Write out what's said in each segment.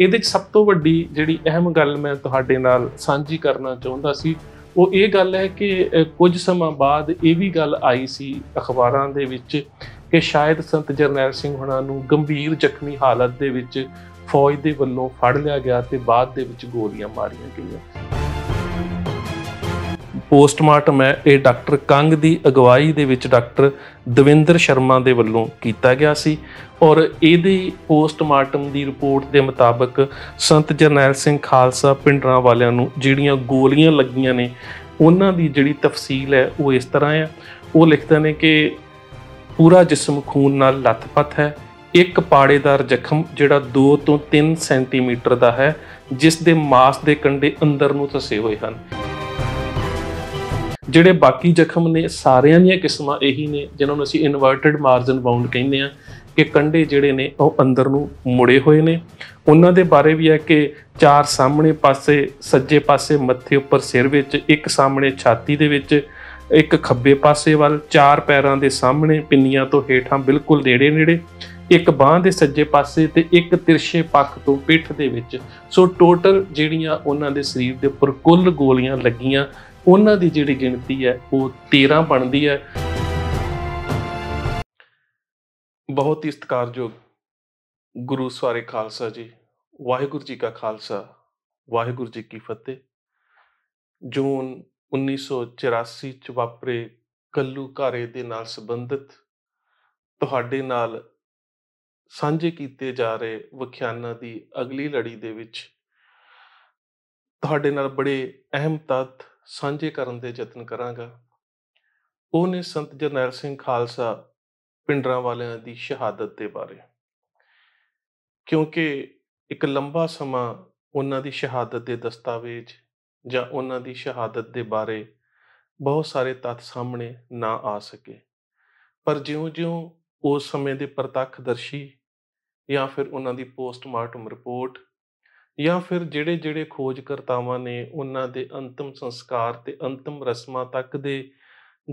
ਇਹਦੇ ਵਿੱਚ ਸਭ ਤੋਂ ਵੱਡੀ ਜਿਹੜੀ ਅਹਿਮ ਗੱਲ ਮੈਂ ਤੁਹਾਡੇ ਨਾਲ ਸਾਂਝੀ ਕਰਨਾ ਚਾਹੁੰਦਾ ਸੀ ਉਹ ਇਹ ਗੱਲ ਹੈ ਕਿ ਕੁਝ ਸਮਾਂ ਬਾਅਦ ਇਹ ਵੀ ਗੱਲ ਆਈ ਸੀ ਅਖਬਾਰਾਂ ਦੇ ਵਿੱਚ ਕਿ ਸ਼ਾਇਦ ਸੰਤ ਜਰਨੈਲ ਸਿੰਘ ਹੁਣਾਂ ਨੂੰ ਗੰਭੀਰ ਜ਼ਖਮੀ ਹਾਲਤ ਦੇ ਵਿੱਚ ਫੌਜ ਦੇ ਵੱਲੋਂ ਫੜ ਲਿਆ ਗਿਆ ਤੇ ਬਾਅਦ ਦੇ ਵਿੱਚ ਗੋਲੀਆਂ ਮਾਰੀਆਂ ਗਈਆਂ ਪੋਸਟਮਾਰਟਮ ਹੈ ਇਹ ਡਾਕਟਰ ਕੰਗ ਦੀ ਅਗਵਾਈ ਦੇ ਵਿੱਚ ਡਾਕਟਰ ਦਵਿੰਦਰ ਸ਼ਰਮਾ ਦੇ ਵੱਲੋਂ ਕੀਤਾ ਗਿਆ ਸੀ ਔਰ ਇਹਦੀ ਪੋਸਟਮਾਰਟਮ ਦੀ ਰਿਪੋਰਟ ਦੇ ਮੁਤਾਬਕ ਸੰਤ ਜਰਨੈਲ ਸਿੰਘ ਖਾਲਸਾ ਪਿੰਡਰਾਂ ਵਾਲਿਆਂ ਨੂੰ ਜਿਹੜੀਆਂ ਗੋਲੀਆਂ ਲੱਗੀਆਂ ਨੇ ਉਹਨਾਂ ਦੀ ਜਿਹੜੀ ਤਫਸੀਲ ਹੈ ਉਹ ਇਸ ਤਰ੍ਹਾਂ ਹੈ ਉਹ ਲਿਖਦੇ ਨੇ ਕਿ ਪੂਰਾ ਜਿਸਮ ਖੂਨ ਨਾਲ ਲਤਪਤ ਹੈ ਇੱਕ ਪਾੜੇਦਾਰ ਜ਼ਖਮ ਜਿਹੜਾ 2 ਤੋਂ 3 ਸੈਂਟੀਮੀਟਰ ਦਾ ਹੈ ਜਿਸ ਦੇ ਮਾਸ ਦੇ ਕੰਡੇ ਅੰਦਰ ਨੂੰ ਤਸੇ ਹੋਏ ਹਨ ਜਿਹੜੇ ਬਾਕੀ ਜ਼ਖਮ ਨੇ ਸਾਰਿਆਂ ਦੀਆਂ ਕਿਸਮਾਂ ਇਹੀ ਨੇ ਜਿਨ੍ਹਾਂ ਨੂੰ ਅਸੀਂ ਇਨਵਰਟਡ ਮਾਰਜਨ ਬਾਉਂਡ ਕਹਿੰਦੇ ਆ ਕਿ ਕੰਡੇ ਜਿਹੜੇ ਨੇ ਉਹ ਅੰਦਰ ਨੂੰ ਮੁੜੇ ਹੋਏ ਨੇ ਉਹਨਾਂ ਦੇ ਬਾਰੇ ਵੀ ਹੈ ਕਿ ਚਾਰ ਸਾਹਮਣੇ ਪਾਸੇ ਸੱਜੇ ਪਾਸੇ ਮੱਥੇ ਉੱਪਰ ਸਿਰ ਵਿੱਚ ਇੱਕ ਸਾਹਮਣੇ ਛਾਤੀ ਦੇ ਵਿੱਚ ਇੱਕ ਖੱਬੇ ਪਾਸੇ ਵੱਲ ਚਾਰ ਪੈਰਾਂ ਦੇ ਸਾਹਮਣੇ ਪਿੰਨੀਆਂ ਤੋਂ ਹੇਠਾਂ ਬਿਲਕੁਲ ਨੇੜੇ ਨੇੜੇ ਇੱਕ ਬਾਹ ਦੇ ਸੱਜੇ ਪਾਸੇ ਤੇ ਇੱਕ ਤਿਰਛੇ ਪੱਖ ਤੋਂ ਪਿੱਠ ਦੇ ਵਿੱਚ ਸੋ ਟੋਟਲ ਜਿਹੜੀਆਂ ਉਹਨਾਂ ਦੇ ਸਰੀਰ ਦੇ ਉੱਪਰ ਕੁੱਲ ਗੋਲੀਆਂ ਲੱਗੀਆਂ ਉਹਨਾਂ ਦੀ ਜਿਹੜੀ ਗਿਣਤੀ ਹੈ ਉਹ 13 ਬਣਦੀ ਹੈ ਬਹੁਤ ਹੀ ਸਤਿਕਾਰਯੋਗ ਗੁਰੂ ਸਾਰੇ ਖਾਲਸਾ ਜੀ ਵਾਹਿਗੁਰੂ ਜੀ ਕਾ ਖਾਲਸਾ ਵਾਹਿਗੁਰੂ ਜੀ ਕੀ ਫਤਿਹ ਜੂਨ 1984 ਚ ਵਾਪਰੇ ਕੱਲੂ ਘਾਰੇ ਦੇ ਨਾਲ ਸੰਬੰਧਿਤ ਤੁਹਾਡੇ ਨਾਲ ਸਾਂਝੇ ਕੀਤੇ ਜਾ ਰਹੇ ਵਿਖਿਆਨਾਂ ਦੀ ਅਗਲੀ ਲੜੀ ਦੇ ਵਿੱਚ ਤੁਹਾਡੇ ਨਾਲ ਬੜੇ ਅਹਿਮ ਤੱਤ ਸਾਂਝੇ ਕਰਨ ਦੇ ਯਤਨ ਕਰਾਂਗਾ ਉਹ ਨੇ ਸੰਤ ਜਰਨੈਲ ਸਿੰਘ ਖਾਲਸਾ ਪਿੰਡਰਾਂ ਵਾਲਿਆਂ ਦੀ ਸ਼ਹਾਦਤ ਦੇ ਬਾਰੇ ਕਿਉਂਕਿ ਇੱਕ ਲੰਬਾ ਸਮਾਂ ਉਹਨਾਂ ਦੀ ਸ਼ਹਾਦਤ ਦੇ ਦਸਤਾਵੇਜ਼ ਜਾਂ ਉਹਨਾਂ ਦੀ ਸ਼ਹਾਦਤ ਦੇ ਬਾਰੇ ਬਹੁਤ ਸਾਰੇ ਤੱਥ ਸਾਹਮਣੇ ਨਾ ਆ ਸਕੇ ਪਰ ਜਿਉਂ-ਜਿਉਂ ਉਸ ਸਮੇਂ ਦੇ ਪ੍ਰਤੱਖ ਦਰਸ਼ੀ ਜਾਂ ਫਿਰ ਉਹਨਾਂ ਦੀ ਪੋਸਟਮਾਰਟਮ ਰਿਪੋਰਟ ਜਾਂ ਫਿਰ ਜਿਹੜੇ ਜਿਹੜੇ ਖੋਜਕਰਤਾਵਾਂ ਨੇ ਉਹਨਾਂ ਦੇ ਅੰਤਮ ਸੰਸਕਾਰ ਤੇ ਅੰਤਮ ਰਸਮਾਂ ਤੱਕ ਦੇ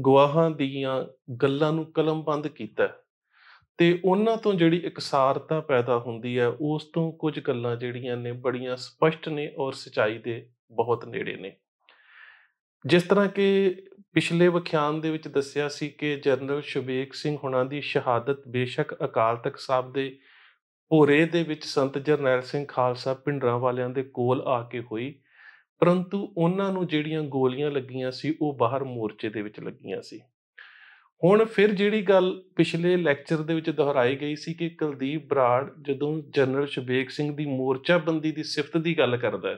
ਗਵਾਹਾਂ ਦੀਆਂ ਗੱਲਾਂ ਨੂੰ ਕਲਮਬੰਦ ਕੀਤਾ ਤੇ ਉਹਨਾਂ ਤੋਂ ਜਿਹੜੀ ਇਕਸਾਰਤਾ ਪੈਦਾ ਹੁੰਦੀ ਹੈ ਉਸ ਤੋਂ ਕੁਝ ਗੱਲਾਂ ਜਿਹੜੀਆਂ ਨੇ ਬੜੀਆਂ ਸਪਸ਼ਟ ਨੇ ਔਰ ਸਚਾਈ ਦੇ ਬਹੁਤ ਨੇੜੇ ਨੇ ਜਿਸ ਤਰ੍ਹਾਂ ਕਿ ਪਿਛਲੇ ਵਿਖਿਆਨ ਦੇ ਵਿੱਚ ਦੱਸਿਆ ਸੀ ਕਿ ਜਨਰਲ ਸ਼ਬੇਕ ਸਿੰਘ ਹੁਣਾਂ ਦੀ ਸ਼ਹਾਦਤ ਬੇਸ਼ੱਕ ਅਕਾਲ ਤਖਤ ਸਾਹਿਬ ਦੇ ਭੋਰੇ ਦੇ ਵਿੱਚ ਸੰਤ ਜਰਨੈਲ ਸਿੰਘ ਖਾਲਸਾ ਪਿੰਡਰਾਂ ਵਾਲਿਆਂ ਦੇ ਕੋਲ ਆ ਕੇ ਹੋਈ ਪਰੰਤੂ ਉਹਨਾਂ ਨੂੰ ਜਿਹੜੀਆਂ ਗੋਲੀਆਂ ਲੱਗੀਆਂ ਸੀ ਉਹ ਬਾਹਰ ਮੋਰਚੇ ਦੇ ਵਿੱਚ ਲੱਗੀਆਂ ਸੀ ਹੁਣ ਫਿਰ ਜਿਹੜੀ ਗੱਲ ਪਿਛਲੇ ਲੈਕਚਰ ਦੇ ਵਿੱਚ ਦੁਹਰਾਈ ਗਈ ਸੀ ਕਿ ਕੁਲਦੀਪ ਬਰਾੜ ਜਦੋਂ ਜਨਰਲ ਸ਼ਬੇਕ ਸਿੰਘ ਦੀ ਮੋਰਚਾਬੰਦੀ ਦੀ ਸਿਫਤ ਦੀ ਗੱਲ ਕਰਦਾ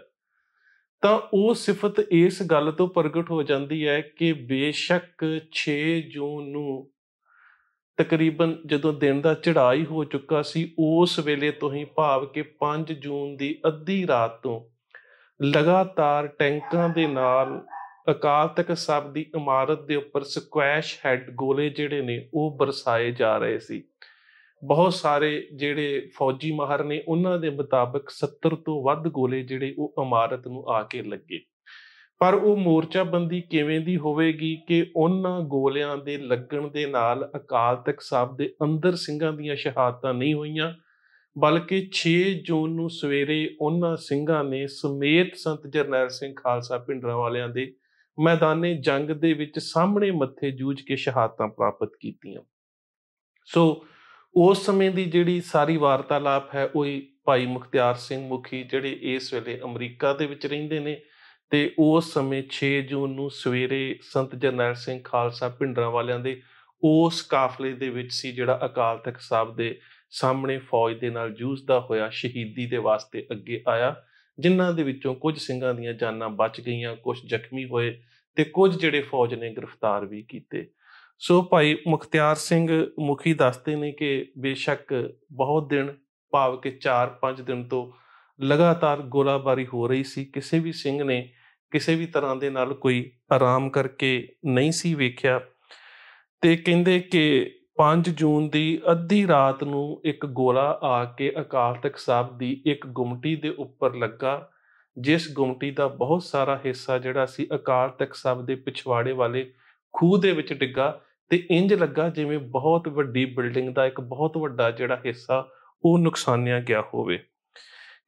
ਤਾਂ ਉਹ ਸਿਫਤ ਇਸ ਗੱਲ ਤੋਂ ਪ੍ਰਗਟ ਹੋ ਜਾਂਦੀ ਹੈ ਕਿ ਬੇਸ਼ੱਕ 6 ਜੂਨ ਨੂੰ ਤਕਰੀਬਨ ਜਦੋਂ ਦਿਨ ਦਾ ਚੜਾਈ ਹੋ ਚੁੱਕਾ ਸੀ ਉਸ ਵੇਲੇ ਤੋਂ ਹੀ ਭਾਵ ਕਿ 5 ਜੂਨ ਦੀ ਅੱਧੀ ਰਾਤ ਤੋਂ ਲਗਾਤਾਰ ਟੈਂਕਾਂ ਦੇ ਨਾਲ ਅਕਾਲ ਤਖਤ ਸਾਹਿਬ ਦੀ ਇਮਾਰਤ ਦੇ ਉੱਪਰ ਸਕੁਐਸ਼ ਹੈੱਡ ਗੋਲੇ ਜਿਹੜੇ ਨੇ ਉਹ ਬਰਸਾਏ ਜਾ ਰਹੇ ਸੀ ਬਹੁਤ ਸਾਰੇ ਜਿਹੜੇ ਫੌਜੀ ਮਾਹਰ ਨੇ ਉਹਨਾਂ ਦੇ ਮੁਤਾਬਕ 70 ਤੋਂ ਵੱਧ ਗੋਲੇ ਜਿਹੜੇ ਉਹ ਇਮਾਰਤ ਨੂੰ ਆ ਕੇ ਲੱਗੇ ਪਰ ਉਹ ਮੋਰਚਾਬੰਦੀ ਕਿਵੇਂ ਦੀ ਹੋਵੇਗੀ ਕਿ ਉਹਨਾਂ ਗੋਲਿਆਂ ਦੇ ਲੱਗਣ ਦੇ ਨਾਲ ਅਕਾਲ ਤਖਤ ਸਾਹਿਬ ਦੇ ਅੰਦਰ ਸਿੰਘਾਂ ਦੀਆਂ ਸ਼ਹਾਦਤਾਂ ਨਹੀਂ ਹੋਈਆਂ ਬਲਕਿ 6 ਜੂਨ ਨੂੰ ਸਵੇਰੇ ਉਹਨਾਂ ਸਿੰਘਾਂ ਨੇ ਸਮੇਤ ਸੰਤ ਜਰਨੈਲ ਸਿੰਘ ਖਾਲਸਾ ਪਿੰਡਰਾਂ ਵਾਲਿਆਂ ਦੇ ਮੈਦਾਨੇ ਜੰਗ ਦੇ ਵਿੱਚ ਸਾਹਮਣੇ ਮੱਥੇ ਜੂਝ ਕੇ ਸ਼ਹਾਦਤਾਂ ਪ੍ਰਾਪਤ ਕੀਤੀਆਂ ਸੋ ਉਸ ਸਮੇਂ ਦੀ ਜਿਹੜੀ ਸਾਰੀ ਵਾਰਤਾਲਾਪ ਹੈ ਉਹ ਭਾਈ ਮੁਖਤਿਆਰ ਸਿੰਘ ਮੁਖੀ ਜਿਹੜੇ ਇਸ ਵੇਲੇ ਅਮਰੀਕਾ ਦੇ ਵਿੱਚ ਰਹਿੰਦੇ ਨੇ ਤੇ ਉਸ ਸਮੇਂ 6 ਜੂਨ ਨੂੰ ਸਵੇਰੇ ਸੰਤ ਜਨਰਲ ਸਿੰਘ ਖਾਲਸਾ ਭਿੰਡਰਾਂ ਵਾਲਿਆਂ ਦੇ ਉਸ ਕਾਫਲੇ ਦੇ ਵਿੱਚ ਸੀ ਜਿਹੜਾ ਅਕਾਲ ਤਖਤ ਸਾਹਿਬ ਦੇ ਸਾਹਮਣੇ ਫੌਜ ਦੇ ਨਾਲ ਜੂਝਦਾ ਹੋਇਆ ਸ਼ਹੀਦੀ ਦੇ ਵਾਸਤੇ ਅੱਗੇ ਆਇਆ ਜਿਨ੍ਹਾਂ ਦੇ ਵਿੱਚੋਂ ਕੁਝ ਸਿੰਘਾਂ ਦੀਆਂ ਜਾਨਾਂ ਬਚ ਗਈਆਂ ਕੁਝ ਜ਼ਖਮੀ ਹੋਏ ਤੇ ਕੁਝ ਜਿਹੜੇ ਫੌਜ ਨੇ ਗ੍ਰਿਫਤਾਰ ਵੀ ਕੀਤੇ ਸੋ ਭਾਈ ਮੁਖਤਿਆਰ ਸਿੰਘ ਮੁਖੀ ਦੱਸਦੇ ਨੇ ਕਿ ਬੇਸ਼ੱਕ ਬਹੁਤ ਦਿਨ ਭਾਵ ਕਿ 4-5 ਦਿਨ ਤੋਂ ਲਗਾਤਾਰ ਗੋਲਾਬਾਰੀ ਹੋ ਰਹੀ ਸੀ ਕਿਸੇ ਵੀ ਸਿੰਘ ਨੇ ਕਿਸੇ ਵੀ ਤਰ੍ਹਾਂ ਦੇ ਨਾਲ ਕੋਈ ਆਰਾਮ ਕਰਕੇ ਨਹੀਂ ਸੀ ਵੇਖਿਆ ਤੇ ਕਹਿੰਦੇ ਕਿ 5 ਜੂਨ ਦੀ ਅੱਧੀ ਰਾਤ ਨੂੰ ਇੱਕ ਗੋਲਾ ਆ ਕੇ ਅਕਾਲ ਤਖਤ ਸਾਹਿਬ ਦੀ ਇੱਕ ਗੁੰਮਟੀ ਦੇ ਉੱਪਰ ਲੱਗਾ ਜਿਸ ਗੁੰਮਟੀ ਦਾ ਬਹੁਤ ਸਾਰਾ ਹਿੱਸਾ ਜਿਹੜਾ ਸੀ ਅਕਾਲ ਤਖਤ ਸਾਹਿਬ ਦੇ ਪਿਛਵਾੜੇ ਵਾਲੇ ਖੂਹ ਦੇ ਵਿੱਚ ਡਿੱਗਾ ਤੇ ਇੰਜ ਲੱਗਾ ਜਿਵੇਂ ਬਹੁਤ ਵੱਡੀ ਬਿਲਡਿੰਗ ਦਾ ਇੱਕ ਬਹੁਤ ਵੱਡਾ ਜਿਹੜਾ ਹਿੱਸਾ ਉਹ ਨੁਕਸਾਨਿਆ ਗਿਆ ਹੋਵੇ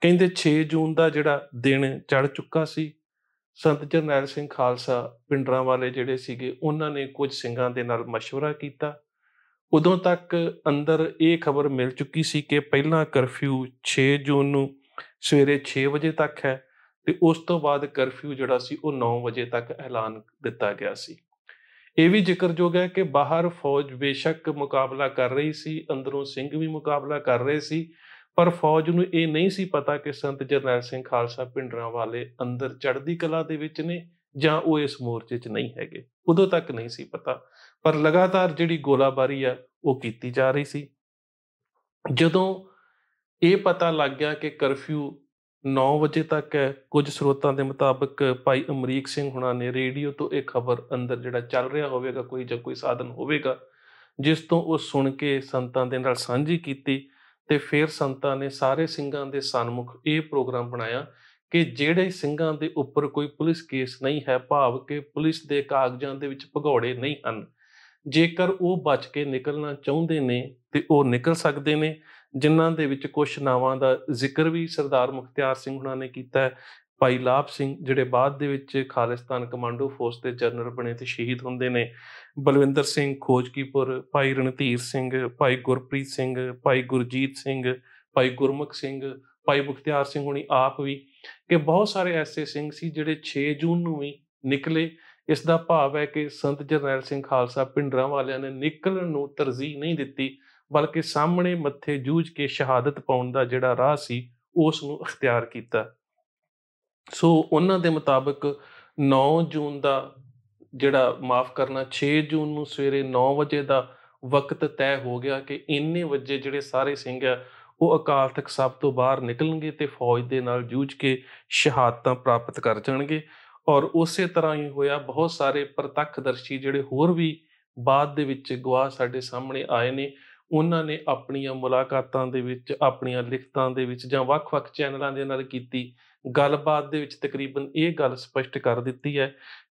ਕਹਿੰਦੇ 6 ਜੂਨ ਦਾ ਜਿਹੜਾ ਦਿਨ ਚੜ ਚੁੱਕਾ ਸੀ ਸੰਤ ਜਰਨੈਲ ਸਿੰਘ ਖਾਲਸਾ ਪਿੰਡਰਾਂ ਵਾਲੇ ਜਿਹੜੇ ਸੀਗੇ ਉਹਨਾਂ ਨੇ ਕੁਝ ਸਿੰਘਾਂ ਦੇ ਨਾਲ مشورہ ਕੀਤਾ ਉਦੋਂ ਤੱਕ ਅੰਦਰ ਇਹ ਖਬਰ ਮਿਲ ਚੁੱਕੀ ਸੀ ਕਿ ਪਹਿਲਾ ਕਰਫਿਊ 6 ਜੂਨ ਨੂੰ ਸਵੇਰੇ 6 ਵਜੇ ਤੱਕ ਹੈ ਤੇ ਉਸ ਤੋਂ ਬਾਅਦ ਕਰਫਿਊ ਜਿਹੜਾ ਸੀ ਉਹ 9 ਵਜੇ ਤੱਕ ਐਲਾਨ ਦਿੱਤਾ ਗਿਆ ਸੀ ਇਹ ਵੀ ਜ਼ਿਕਰਯੋਗ ਹੈ ਕਿ ਬਾਹਰ ਫੌਜ ਬੇਸ਼ੱਕ ਮੁਕਾਬਲਾ ਕਰ ਰਹੀ ਸੀ ਅੰਦਰੋਂ ਸਿੰਘ ਵੀ ਮੁਕਾਬਲਾ ਕਰ ਰਹੇ ਸੀ ਪਰ ਫੌਜ ਨੂੰ ਇਹ ਨਹੀਂ ਸੀ ਪਤਾ ਕਿ ਸੰਤ ਜਰਨੈਲ ਸਿੰਘ ਖਾਲਸਾ ਪਿੰਡਰਾਂ ਵਾਲੇ ਅੰਦਰ ਚੜ੍ਹਦੀ ਕਲਾ ਦੇ ਵਿੱਚ ਨੇ ਜਾਂ ਉਹ ਇਸ ਮੋਰਚੇ 'ਚ ਨਹੀਂ ਹੈਗੇ ਉਦੋਂ ਤੱਕ ਨਹੀਂ ਸੀ ਪਤਾ ਪਰ ਲਗਾਤਾਰ ਜਿਹੜੀ ਗੋਲਾਬਾਰੀ ਆ ਉਹ ਕੀਤੀ ਜਾ ਰਹੀ ਸੀ ਜਦੋਂ ਇਹ ਪਤਾ ਲੱਗ ਗਿਆ ਕਿ ਕਰਫਿਊ 9 ਵਜੇ ਤੱਕ ਹੈ ਕੁਝ ਸਰੋਤਾਂ ਦੇ ਮੁਤਾਬਕ ਭਾਈ ਅਮਰੀਕ ਸਿੰਘ ਹੁਣਾਂ ਨੇ ਰੇਡੀਓ ਤੋਂ ਇਹ ਖਬਰ ਅੰਦਰ ਜਿਹੜਾ ਚੱਲ ਰਿਹਾ ਹੋਵੇਗਾ ਕੋਈ ਜਾਂ ਕੋਈ ਸਾਧਨ ਹੋਵੇਗਾ ਜਿਸ ਤੋਂ ਉਹ ਸੁਣ ਕੇ ਸੰਤਾਂ ਦੇ ਨਾਲ ਸਾਂਝੀ ਕੀਤੀ ਤੇ ਫਿਰ ਸੰਤਾਂ ਨੇ ਸਾਰੇ ਸਿੰਘਾਂ ਦੇ ਸਨਮੁਖ ਇਹ ਪ੍ਰੋਗਰਾਮ ਬਣਾਇਆ ਕਿ ਜਿਹੜੇ ਸਿੰਘਾਂ ਦੇ ਉੱਪਰ ਕੋਈ ਪੁਲਿਸ ਕੇਸ ਨਹੀਂ ਹੈ ਭਾਵ ਕਿ ਪੁਲਿਸ ਦੇ ਕਾਗਜ਼ਾਂ ਦੇ ਵਿੱਚ ਭਗੌੜੇ ਨਹੀਂ ਹਨ ਜੇਕਰ ਉਹ ਬਚ ਕੇ ਨਿਕਲਣਾ ਚਾਹੁੰਦੇ ਨੇ ਤੇ ਉਹ ਨਿਕਲ ਸਕਦੇ ਨੇ ਜਿਨ੍ਹਾਂ ਦੇ ਵਿੱਚ ਕੁਝ ਨਾਵਾਂ ਦਾ ਜ਼ਿਕਰ ਵੀ ਸਰਦਾਰ ਮੁਖਤਿਆਰ ਸਿੰਘ ਹੁਣਾਂ ਨੇ ਕੀਤਾ ਹੈ ਭਾਈ ਲਾਭ ਸਿੰਘ ਜਿਹੜੇ ਬਾਅਦ ਦੇ ਵਿੱਚ ਖਾਲਿਸਤਾਨ ਕਮਾਂਡੋ ਫੋਰਸ ਦੇ ਜਨਰਲ ਬਣੇ ਤੇ ਸ਼ਹੀਦ ਹੁੰਦੇ ਨੇ ਬਲਵਿੰਦਰ ਸਿੰਘ ਖੋਜਕੀਪੁਰ ਭਾਈ ਰਣਧੀਰ ਸਿੰਘ ਭਾਈ ਗੁਰਪ੍ਰੀਤ ਸਿੰਘ ਭਾਈ ਗੁਰਜੀਤ ਸਿੰਘ ਭਾਈ ਗੁਰਮੁਖ ਸਿੰਘ ਭਾਈ ਬਖਤਿਆਰ ਸਿੰਘ ਹੁਣੀ ਆਪ ਵੀ ਕਿ ਬਹੁਤ ਸਾਰੇ ਐਸੇ ਸਿੰਘ ਸੀ ਜਿਹੜੇ 6 ਜੂਨ ਨੂੰ ਵੀ ਨਿਕਲੇ ਇਸ ਦਾ ਭਾਵ ਹੈ ਕਿ ਸੰਤ ਜਰਨੈਲ ਸਿੰਘ ਖਾਲਸਾ ਪਿੰਡਰਾਂ ਵਾਲਿਆਂ ਨੇ ਨਿਕਲਣ ਨੂੰ ਤਰਜੀਹ ਨਹੀਂ ਦਿੱਤੀ ਬਲਕਿ ਸਾਹਮਣੇ ਮੱਥੇ ਜੂਝ ਕੇ ਸ਼ਹਾਦਤ ਪਾਉਣ ਦਾ ਜਿਹੜਾ ਰਾਹ ਸੀ ਉਸ ਨੂੰ ਅਖਤਿਆਰ ਕੀਤਾ ਸੋ ਉਹਨਾਂ ਦੇ ਮੁਤਾਬਕ 9 ਜੂਨ ਦਾ ਜਿਹੜਾ ਮਾਫ ਕਰਨਾ 6 ਜੂਨ ਨੂੰ ਸਵੇਰੇ 9 ਵਜੇ ਦਾ ਵਕਤ ਤੈਅ ਹੋ ਗਿਆ ਕਿ ਇੰਨੇ ਵਜੇ ਜਿਹੜੇ ਸਾਰੇ ਸਿੰਘ ਆ ਉਹ ਅਕਾਲ ਤਖਤ ਸਾਹਿਬ ਤੋਂ ਬਾਹਰ ਨਿਕਲਣਗੇ ਤੇ ਫੌਜ ਦੇ ਨਾਲ ਜੂਝ ਕੇ ਸ਼ਹਾਦਤਾਂ ਪ੍ਰਾਪਤ ਕਰ ਜਾਣਗੇ ਔਰ ਉਸੇ ਤਰ੍ਹਾਂ ਹੀ ਹੋਇਆ ਬਹੁਤ ਸਾਰੇ ਪ੍ਰਤੱਖਦਰਸ਼ੀ ਜਿਹੜੇ ਹੋਰ ਵੀ ਬਾਅਦ ਦੇ ਵਿੱਚ ਗਵਾਹ ਸਾਡੇ ਸਾਹਮਣੇ ਆਏ ਨੇ ਉਹਨਾਂ ਨੇ ਆਪਣੀਆਂ ਮੁਲਾਕਾਤਾਂ ਦੇ ਵਿੱਚ ਆਪਣੀਆਂ ਲਿਖਤਾਂ ਦੇ ਵਿੱਚ ਜਾਂ ਵੱਖ-ਵੱਖ ਚੈਨਲਾਂ ਦੇ ਨਾਲ ਕੀਤੀ ਗੱਲਬਾਤ ਦੇ ਵਿੱਚ ਤਕਰੀਬਨ ਇਹ ਗੱਲ ਸਪਸ਼ਟ ਕਰ ਦਿੱਤੀ ਹੈ